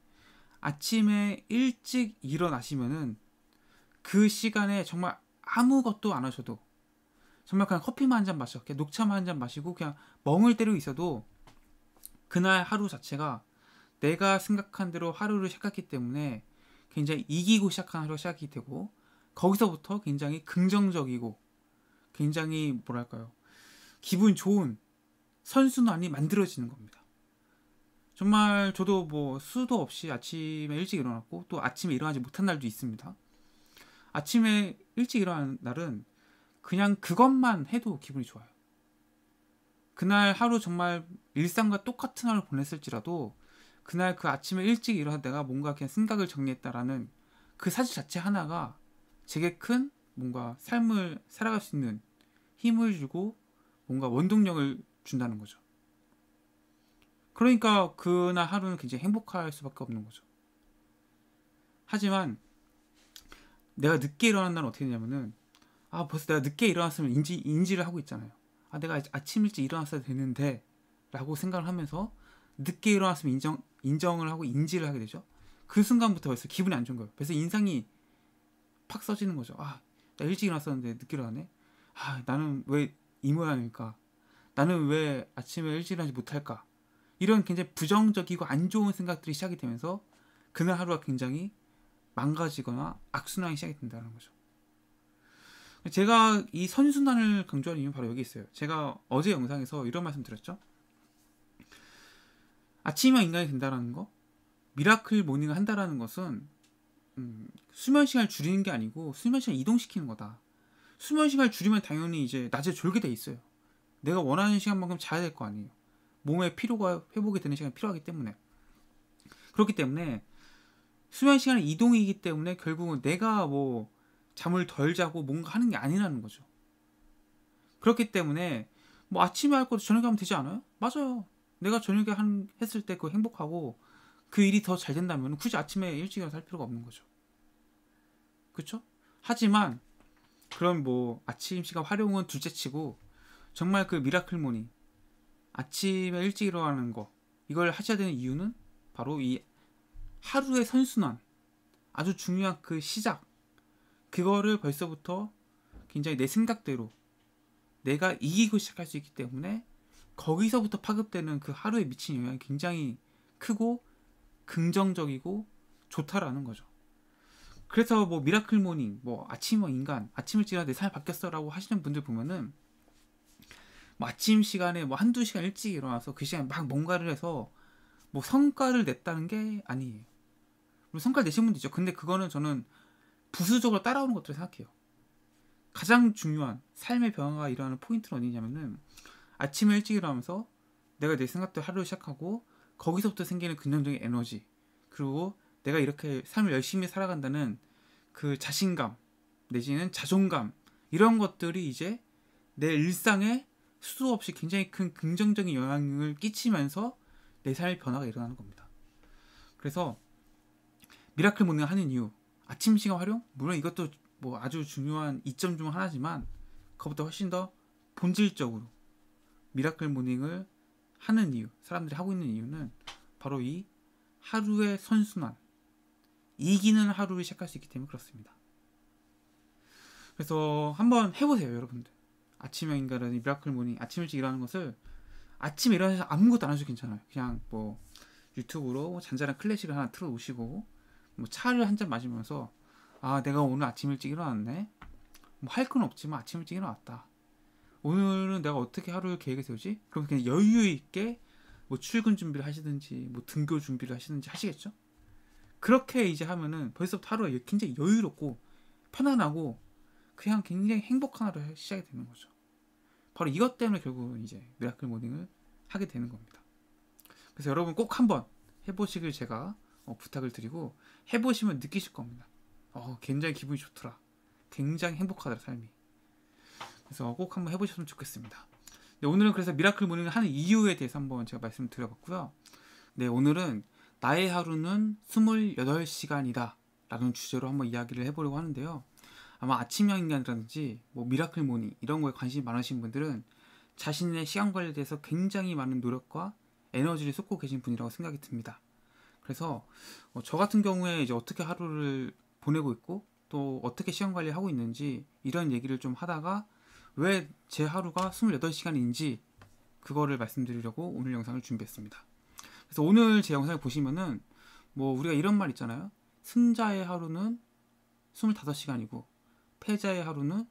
아침에 일찍 일어나시면은 그 시간에 정말 아무것도 안 하셔도 정말 그냥 커피만 한 잔 마셔 그냥 녹차만 한 잔 마시고 그냥 멍을 때리고 있어도 그날 하루 자체가 내가 생각한 대로 하루를 시작했기 때문에 굉장히 이기고 시작한 하루가 시작이 되고 거기서부터 굉장히 긍정적이고 굉장히 뭐랄까요 기분 좋은 선순환이 만들어지는 겁니다. 정말 저도 뭐 수도 없이 아침에 일찍 일어났고 또 아침에 일어나지 못한 날도 있습니다. 아침에 일찍 일어나는 날은 그냥 그것만 해도 기분이 좋아요. 그날 하루 정말 일상과 똑같은 하루 보냈을지라도 그날 그 아침에 일찍 일어나 내가 뭔가 그냥 생각을 정리했다라는 그 사실 자체 하나가 제게 큰 뭔가 삶을 살아갈 수 있는 힘을 주고 뭔가 원동력을 준다는 거죠. 그러니까 그날 하루는 굉장히 행복할 수밖에 없는 거죠. 하지만 내가 늦게 일어난 날은 어떻게 되냐면은 아 벌써 내가 늦게 일어났으면 인지 인지를 하고 있잖아요. 아 내가 아침 일찍 일어났어야 되는데라고 생각을 하면서 늦게 일어났으면 인정 인정을 하고 인지를 하게 되죠. 그 순간부터 벌써 기분이 안 좋은 거예요. 그래서 인상이 팍 써지는 거죠. 아, 나 일찍 일어났었는데 늦게 일어나네. 아, 나는 왜 이 모양일까? 나는 왜 아침에 일찍 일어나지 못할까? 이런 굉장히 부정적이고 안 좋은 생각들이 시작이 되면서 그날 하루가 굉장히 망가지거나 악순환이 시작이 된다는 거죠. 제가 이 선순환을 강조하는 이유는 바로 여기 있어요. 제가 어제 영상에서 이런 말씀 드렸죠. 아침형 인간이 된다라는 거, 미라클 모닝을 한다라는 것은 음, 수면 시간을 줄이는 게 아니고 수면 시간 이동시키는 거다. 수면 시간을 줄이면 당연히 이제 낮에 졸게 돼 있어요. 내가 원하는 시간만큼 자야 될 거 아니에요. 몸의 피로가 회복이 되는 시간이 필요하기 때문에 그렇기 때문에 수면 시간은 이동이기 때문에 결국은 내가 뭐 잠을 덜 자고 뭔가 하는 게 아니라는 거죠. 그렇기 때문에 뭐 아침에 할 것도 저녁에 하면 되지 않아요? 맞아요. 내가 저녁에 한, 했을 때 그 행복하고 그 일이 더 잘 된다면 굳이 아침에 일찍 일어나서 할 필요가 없는 거죠. 그렇죠? 하지만 그런 뭐 아침 시간 활용은 둘째 치고 정말 그 미라클 모닝 아침에 일찍 일어나는 거 이걸 하셔야 되는 이유는 바로 이 하루의 선순환, 아주 중요한 그 시작, 그거를 벌써부터 굉장히 내 생각대로 내가 이기고 시작할 수 있기 때문에 거기서부터 파급되는 그 하루에 미친 영향이 굉장히 크고 긍정적이고 좋다라는 거죠. 그래서 뭐 미라클 모닝, 뭐 아침 뭐 인간, 아침을 지나 내 삶이 바뀌었어라고 하시는 분들 보면은 뭐 아침 시간에 뭐 한두 시간 일찍 일어나서 그 시간에 막 뭔가를 해서 뭐 성과를 냈다는 게 아니에요. 물론 성과 내신 분도 있죠. 근데 그거는 저는 부수적으로 따라오는 것들을 생각해요. 가장 중요한 삶의 변화가 일어나는 포인트는 어디냐면은 아침에 일찍 일어나면서 내가 내 생각들 하루를 시작하고 거기서부터 생기는 긍정적인 에너지 그리고 내가 이렇게 삶을 열심히 살아간다는 그 자신감 내지는 자존감 이런 것들이 이제 내 일상에 수도 없이 굉장히 큰 긍정적인 영향을 끼치면서 내 삶의 변화가 일어나는 겁니다. 그래서 미라클 모닝을 하는 이유 아침 시간 활용 물론 이것도 뭐 아주 중요한 이점 중 하나지만 그것보다 훨씬 더 본질적으로 미라클 모닝을 하는 이유 사람들이 하고 있는 이유는 바로 이 하루의 선순환 이기는 하루를 시작할 수 있기 때문에 그렇습니다. 그래서 한번 해보세요 여러분들 아침형 인가라은 미라클 모닝 아침 일찍 일하는 것을 아침에 일어나서 아무것도 안 하셔도 괜찮아요 그냥 뭐 유튜브로 잔잔한 클래식을 하나 틀어놓으시고 뭐 차를 한 잔 마시면서 아 내가 오늘 아침 일찍 일어났네 뭐 할 건 없지만 아침 일찍 일어났다 오늘은 내가 어떻게 하루를 계획을 세우지 그럼 그냥 여유 있게 뭐 출근 준비를 하시든지 뭐 등교 준비를 하시든지 하시겠죠 그렇게 이제 하면은 벌써부터 하루가 굉장히 여유롭고 편안하고 그냥 굉장히 행복한 하루가 시작이 되는 거죠 바로 이것 때문에 결국은 이제 미라클 모닝을 하게 되는 겁니다 그래서 여러분 꼭 한번 해보시길 제가 어, 부탁을 드리고 해보시면 느끼실 겁니다. 어, 굉장히 기분이 좋더라. 굉장히 행복하더라 삶이. 그래서 꼭 한번 해보셨으면 좋겠습니다. 네, 오늘은 그래서 미라클 모닝을 하는 이유에 대해서 한번 제가 말씀을 드려봤고요. 네, 오늘은 나의 하루는 28시간이다 라는 주제로 한번 이야기를 해보려고 하는데요. 아마 아침형 인간이라든지 뭐 미라클 모닝 이런 거에 관심이 많으신 분들은 자신의 시간 관리에 대해서 굉장히 많은 노력과 에너지를 쏟고 계신 분이라고 생각이 듭니다. 그래서 어, 저 같은 경우에 이제 어떻게 하루를 보내고 있고 또 어떻게 시간 관리하고 있는지 이런 얘기를 좀 하다가 왜 제 하루가 28시간인지 그거를 말씀드리려고 오늘 영상을 준비했습니다. 그래서 오늘 제 영상을 보시면은 뭐 우리가 이런 말 있잖아요. 승자의 하루는 25시간이고 패자의 하루는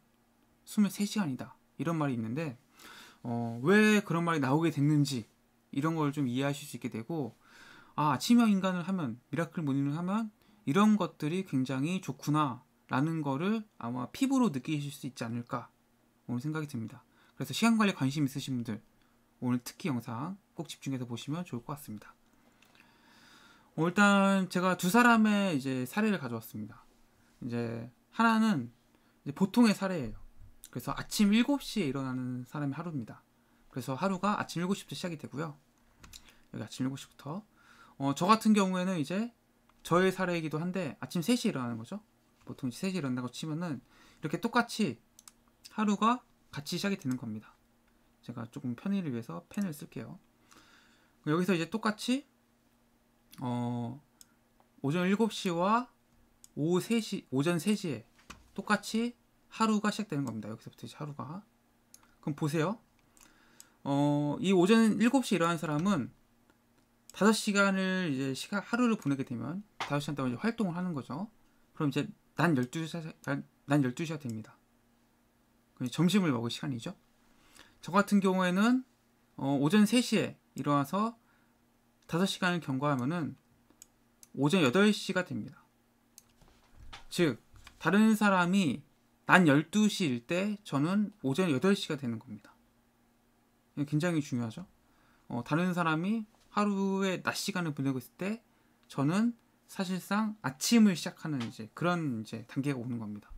23시간이다. 이런 말이 있는데 어, 왜 그런 말이 나오게 됐는지 이런 걸 좀 이해하실 수 있게 되고 아 치명 인간을 하면 미라클 모닝을 하면 이런 것들이 굉장히 좋구나라는 거를 아마 피부로 느끼실 수 있지 않을까 오늘 생각이 듭니다. 그래서 시간 관리 관심 있으신 분들 오늘 특히 영상 꼭 집중해서 보시면 좋을 것 같습니다. 어, 일단 제가 두 사람의 이제 사례를 가져왔습니다. 이제 하나는 이제 보통의 사례예요. 그래서 아침 7시에 일어나는 사람의 하루입니다. 그래서 하루가 아침 7시부터 시작이 되고요. 여기 아침 7시부터 어, 저 같은 경우에는 이제 저의 사례이기도 한데 아침 3시에 일어나는 거죠. 보통 3시에 일어난다고 치면은 이렇게 똑같이 하루가 같이 시작이 되는 겁니다. 제가 조금 편의를 위해서 펜을 쓸게요. 여기서 이제 똑같이 어, 오전 7시와 오후 3시, 오전 3시에 똑같이 하루가 시작되는 겁니다. 여기서부터 이제 하루가. 그럼 보세요. 어, 이 오전 7시 에 일어난 사람은 5 시간을 이제 시간 하루를 보내게 되면 5 시간 동안 이제 활동을 하는 거죠. 그럼 이제 난1 2시난 열두 시가 됩니다. 그 점심을 먹을 시간이죠. 저 같은 경우에는 어, 오전 3시에 일어나서 5 시간을 경과하면은 오전 8 시가 됩니다. 즉 다른 사람이 난 12시일 때 저는 오전 8시가 되는 겁니다. 굉장히 중요하죠. 어, 다른 사람이 하루의낮 시간을 보내고 있을 때 저는 사실상 아침을 시작하는 이제 그런 이제 단계가 오는 겁니다.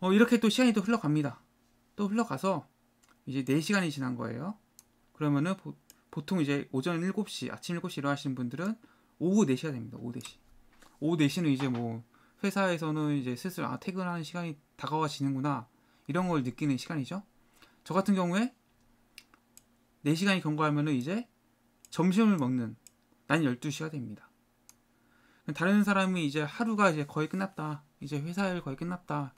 어, 이렇게 또 시간이 또 흘러갑니다. 또 흘러가서 이제 4시간이 지난 거예요. 그러면은 보, 보통 이제 오전 7시, 아침 7시 일어나시는 분들은 오후 4시가 됩니다. 오후 4시. 오후 4시는 이제 뭐 회사에서는 이제 슬슬 아 퇴근하는 시간이 다가와지는구나 이런 걸 느끼는 시간이죠. 저 같은 경우에 4시간이 경과하면은 이제 점심을 먹는 난 12시가 됩니다. 다른 사람이 이제 하루가 이제 거의 끝났다. 이제 회사일 거의 끝났다.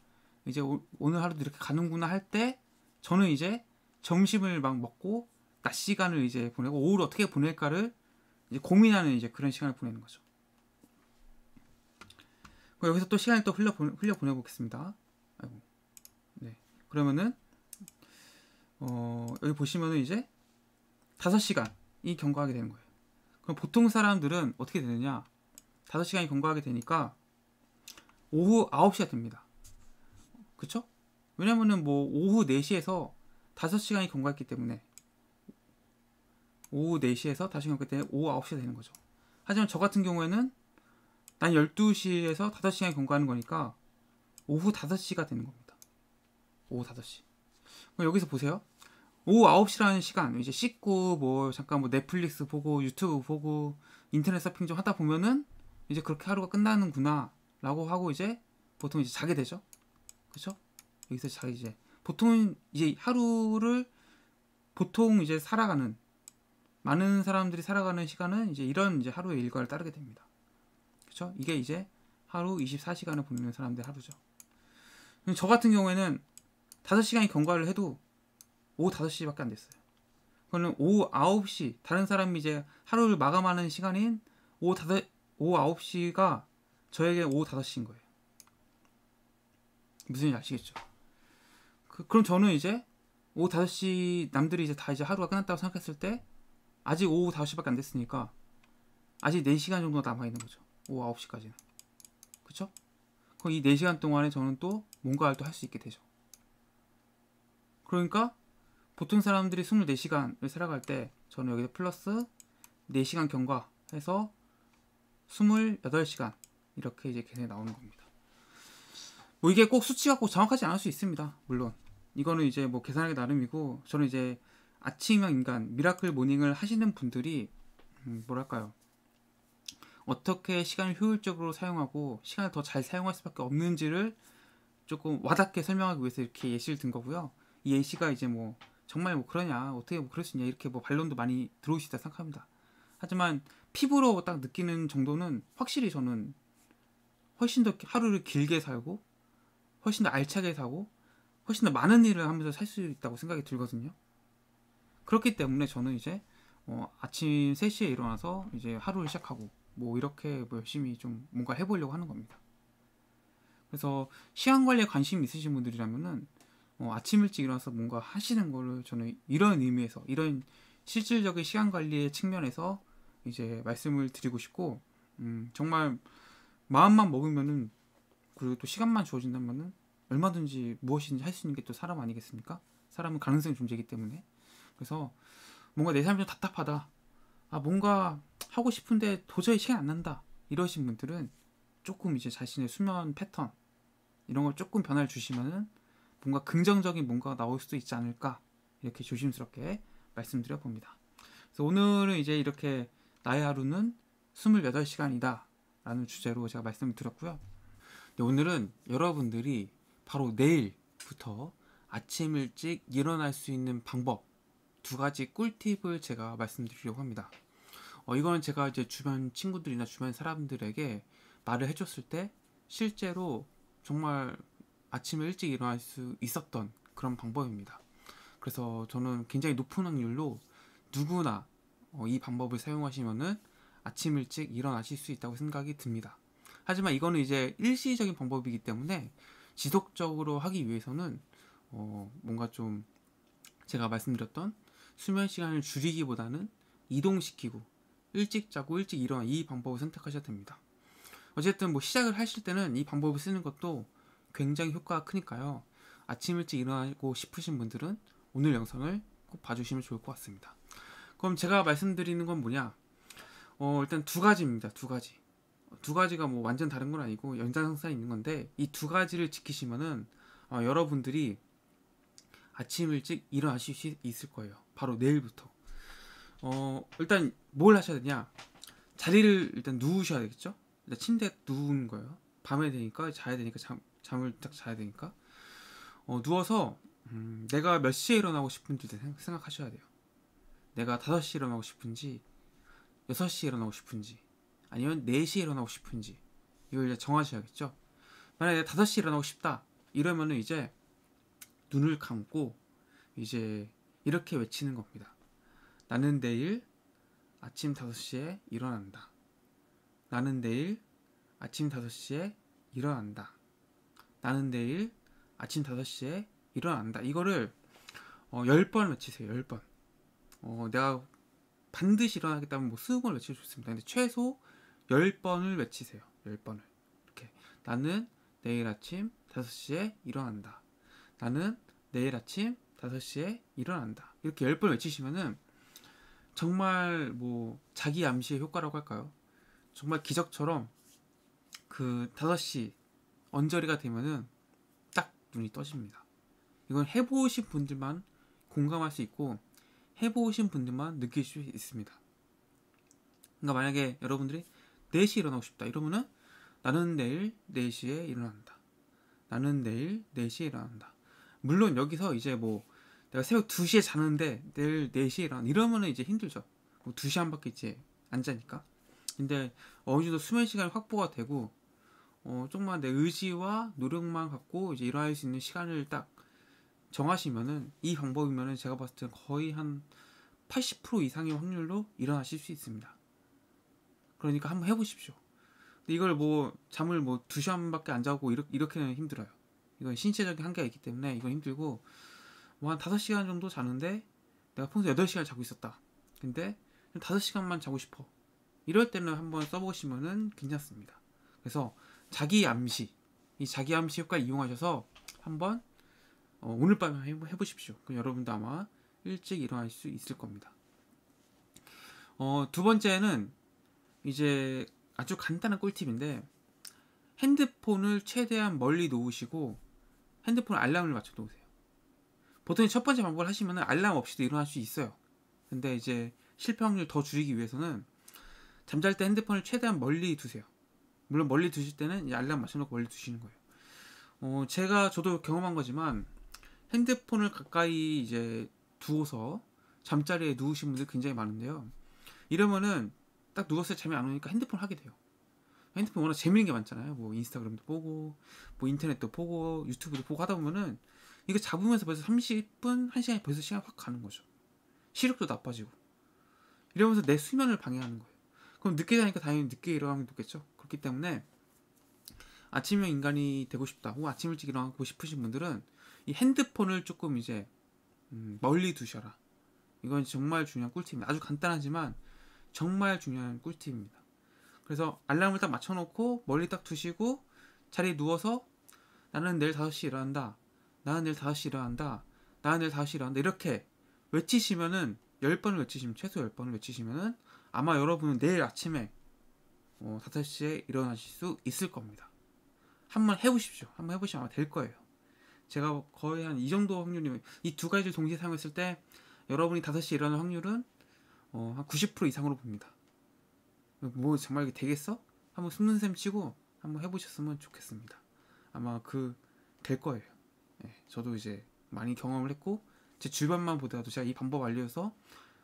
이제 오, 늘 하루도 이렇게 가는구나 할 때 저는 이제 점심을 막 먹고 낮 시간을 이제 보내고 오후를 어떻게 보낼까를 이제 고민하는 이제 그런 시간을 보내는 거죠. 여기서 또 시간을 또 흘려 흘려 보내보겠습니다. 아이고. 네. 그러면은 어, 여기 보시면은 이제 5시간 시간이 경과하게 되는 거예요. 그럼 보통 사람들은 어떻게 되느냐? 5시간이 경과하게 되니까 오후 9시가 됩니다. 그쵸? 왜냐면은 뭐 오후 4시에서 5시간이 경과했기 때문에 오후 4시에서 5시경과때 오후 9시가 되는 거죠. 하지만 저 같은 경우에는 난 12시에서 5시간이 경과하는 거니까 오후 5시가 되는 겁니다. 오후 5시. 그럼 여기서 보세요. 오후 9시라는 시간 이제 씻고 뭐 잠깐 뭐 넷플릭스 보고 유튜브 보고 인터넷 서핑 좀 하다 보면은 이제 그렇게 하루가 끝나는구나 라고 하고 이제 보통 이제 자게 되죠 그렇죠 여기서 자 이제 보통은 이제 하루를 보통 이제 살아가는 많은 사람들이 살아가는 시간은 이제 이런 이제 하루의 일과를 따르게 됩니다 그렇죠 이게 이제 하루 24시간을 보내는 사람들 하루죠 저 같은 경우에는 5시간이 경과를 해도 오후 5시밖에 안 됐어요. 그러면 오후 9시 다른 사람이 이제 하루를 마감하는 시간인 오후 5, 오후 9시가 저에게 오후 5시인 거예요. 무슨 일인지 아시겠죠? 그, 럼 저는 이제 오후 5시 남들이 이제 다 이제 하루가 끝났다고 생각했을 때 아직 오후 5시밖에 안 됐으니까 아직 4시간 정도 남아 있는 거죠. 오후 9시까지는. 그쵸 그럼 이 4시간 동안에 저는 또 뭔가를 또 할 수 있게 되죠. 그러니까 보통 사람들이 24시간을 살아갈 때 저는 여기서 플러스 4시간 경과해서 28시간 이렇게 이제 계산이 나오는 겁니다. 뭐 이게 꼭 수치가 꼭 정확하지 않을 수 있습니다. 물론 이거는 이제 뭐 계산하기 나름이고 저는 이제 아침형 인간 미라클 모닝을 하시는 분들이 음 뭐랄까요 어떻게 시간을 효율적으로 사용하고 시간을 더 잘 사용할 수밖에 없는지를 조금 와닿게 설명하기 위해서 이렇게 예시를 든 거고요. 이 예시가 이제 뭐 정말 뭐 그러냐 어떻게 뭐 그럴 수 있냐 이렇게 뭐 반론도 많이 들어오시다 생각합니다. 하지만 피부로 딱 느끼는 정도는 확실히 저는 훨씬 더 하루를 길게 살고 훨씬 더 알차게 사고 훨씬 더 많은 일을 하면서 살 수 있다고 생각이 들거든요. 그렇기 때문에 저는 이제 어, 아침 3시에 일어나서 이제 하루를 시작하고 뭐 이렇게 뭐 열심히 좀 뭔가 해보려고 하는 겁니다. 그래서 시간 관리에 관심 있으신 분들이라면은 어, 아침 일찍 일어나서 뭔가 하시는 거를 저는 이런 의미에서 이런 실질적인 시간 관리의 측면에서 이제 말씀을 드리고 싶고 음, 정말 마음만 먹으면은 그리고 또 시간만 주어진다면은 얼마든지 무엇이든지 할 수 있는 게 또 사람 아니겠습니까? 사람은 가능성 이존재하기 때문에 그래서 뭔가 내 삶이 좀 답답하다 아 뭔가 하고 싶은데 도저히 시간이 안 난다 이러신 분들은 조금 이제 자신의 수면 패턴 이런 걸 조금 변화를 주시면은 뭔가 긍정적인 뭔가가 나올 수도 있지 않을까 이렇게 조심스럽게 말씀드려 봅니다. 그래서 오늘은 이제 이렇게 나의 하루는 28시간이다 라는 주제로 제가 말씀을 드렸고요. 오늘은 여러분들이 바로 내일부터 아침 일찍 일어날 수 있는 방법 두 가지 꿀팁을 제가 말씀드리려고 합니다. 어, 이거는 제가 이제 주변 친구들이나 주변 사람들에게 말을 해줬을 때 실제로 정말 아침에 일찍 일어날 수 있었던 그런 방법입니다. 그래서 저는 굉장히 높은 확률로 누구나 어, 이 방법을 사용하시면은 아침 일찍 일어나실 수 있다고 생각이 듭니다. 하지만 이거는 이제 일시적인 방법이기 때문에 지속적으로 하기 위해서는 어 뭔가 좀 제가 말씀드렸던 수면 시간을 줄이기보다는 이동시키고 일찍 자고 일찍 일어나 이 방법을 선택하셔야 됩니다. 어쨌든 뭐 시작을 하실 때는 이 방법을 쓰는 것도 굉장히 효과가 크니까요. 아침 일찍 일어나고 싶으신 분들은 오늘 영상을 꼭 봐주시면 좋을 것 같습니다. 그럼 제가 말씀드리는 건 뭐냐? 어, 일단 두 가지입니다. 두 가지. 두 가지가 뭐 완전 다른 건 아니고 연장선상에 있는 건데 이 두 가지를 지키시면은 어, 여러분들이 아침 일찍 일어나실 수 있을 거예요. 바로 내일부터. 어, 일단 뭘 하셔야 되냐? 자리를 일단 누우셔야 되겠죠? 침대 누운 거예요. 밤에 되니까 자야 되니까 잠, 잠을 딱 자야 되니까 어, 누워서 음, 내가 몇 시에 일어나고 싶은지 생각하셔야 돼요. 내가 5시에 일어나고 싶은지 6시에 일어나고 싶은지 아니면 4시에 일어나고 싶은지 이걸 이제 정하셔야겠죠. 만약에 5시에 일어나고 싶다 이러면은 이제 눈을 감고 이제 이렇게 외치는 겁니다. 나는 내일 아침 5시에 일어난다. 나는 내일 아침 5시에 일어난다. 나는 내일 아침 5시에 일어난다. 이거를 어, 10번 외치세요. 10번. 어, 내가 반드시 일어나겠다면 뭐 20번 외칠 수 있습니다. 근데 최소 10번을 외치세요. 10번을. 이렇게. 나는 내일 아침 5시에 일어난다. 나는 내일 아침 5시에 일어난다. 이렇게 10번 외치시면은 정말 뭐 자기 암시의 효과라고 할까요? 정말 기적처럼 그 5시 언저리가 되면은 딱 눈이 떠집니다. 이건 해보신 분들만 공감할 수 있고 해보신 분들만 느낄 수 있습니다. 그러니까 만약에 여러분들이 4시에 일어나고 싶다 이러면은 나는 내일 4시에 일어난다. 나는 내일 4시에 일어난다. 물론 여기서 이제 뭐 내가 새벽 2시에 자는데 내일 4시에 일어나 이러면은 이제 힘들죠. 2시 뭐 한 바퀴 이제 안 자니까. 근데 어느 정도 수면 시간이 확보가 되고 어, 조금만 내 의지와 노력만 갖고 이제 일어날 수 있는 시간을 딱 정하시면은 이 방법이면은 제가 봤을 땐 거의 한 80% 이상의 확률로 일어나실 수 있습니다. 그러니까 한번 해보십시오. 근데 이걸 뭐 잠을 뭐두 시간밖에 안 자고 이렇게, 이렇게는 힘들어요. 이건 신체적인 한계가 있기 때문에 이건 힘들고 뭐한다 시간 정도 자는데 내가 평소 여덟 시간 자고 있었다. 근데 5 시간만 자고 싶어. 이럴 때는 한번 써보시면은 괜찮습니다. 그래서 자기 암시 이 자기 암시 효과 이용하셔서 한번 어, 오늘 밤에 해보십시오. 그럼 여러분도 아마 일찍 일어날 수 있을 겁니다. 어, 두 번째는 이제 아주 간단한 꿀팁인데 핸드폰을 최대한 멀리 놓으시고 핸드폰 알람을 맞춰 놓으세요. 보통 첫 번째 방법을 하시면 알람 없이도 일어날 수 있어요. 근데 이제 실패 확률 더 줄이기 위해서는 잠잘 때 핸드폰을 최대한 멀리 두세요. 물론 멀리 두실 때는 알람 맞춰놓고 멀리 두시는 거예요. 어, 제가 저도 경험한 거지만 핸드폰을 가까이 이제 두어서 잠자리에 누우신 분들 굉장히 많은데요. 이러면은 딱 누웠을 때 잠이 안 오니까 핸드폰 하게 돼요. 핸드폰 워낙 재밌는 게 많잖아요. 뭐 인스타그램도 보고, 뭐 인터넷도 보고, 유튜브도 보고 하다 보면은 이거 잡으면서 벌써 30분, 1시간 이 벌써 시간 확 가는 거죠. 시력도 나빠지고. 이러면서 내 수면을 방해하는 거예요. 그럼 늦게 자니까 당연히 늦게 일어나면 좋겠죠. 그렇기 때문에 아침형 인간이 되고 싶다 혹은 아침 일찍 일어나고 싶으신 분들은 이 핸드폰을 조금 이제 음, 멀리 두셔라. 이건 정말 중요한 꿀팁입니다. 아주 간단하지만 정말 중요한 꿀팁입니다. 그래서 알람을 딱 맞춰놓고 멀리 딱 두시고 자리에 누워서 나는 내일 5시에 일어난다. 나는 내일 5시에 일어난다. 나는 내일 5시에 일어난다. 이렇게 외치시면은 10번을 외치시면 최소 10번을 외치시면은 아마 여러분은 내일 아침에 어, 5시에 일어나실 수 있을 겁니다. 한번 해보십시오. 한번 해보시면 아마 될 거예요. 제가 거의 한 이 정도 확률이면 이두 가지를 동시에 사용했을 때 여러분이 5시에 일어날 확률은 어, 한90% 이상으로 봅니다. 뭐 정말 이게 되겠어? 한번 숨는 셈 치고 한번 해보셨으면 좋겠습니다. 아마 그 될 거예요. 네, 저도 이제 많이 경험을 했고 제 주변만 보더라도 제가 이 방법 알려서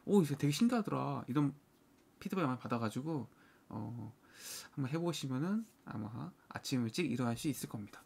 오 이거 되게 신기하더라 이런 피드백 많이 받아가지고 어, 한번 해보시면은 아마 아침 일찍 일어날 수 있을 겁니다.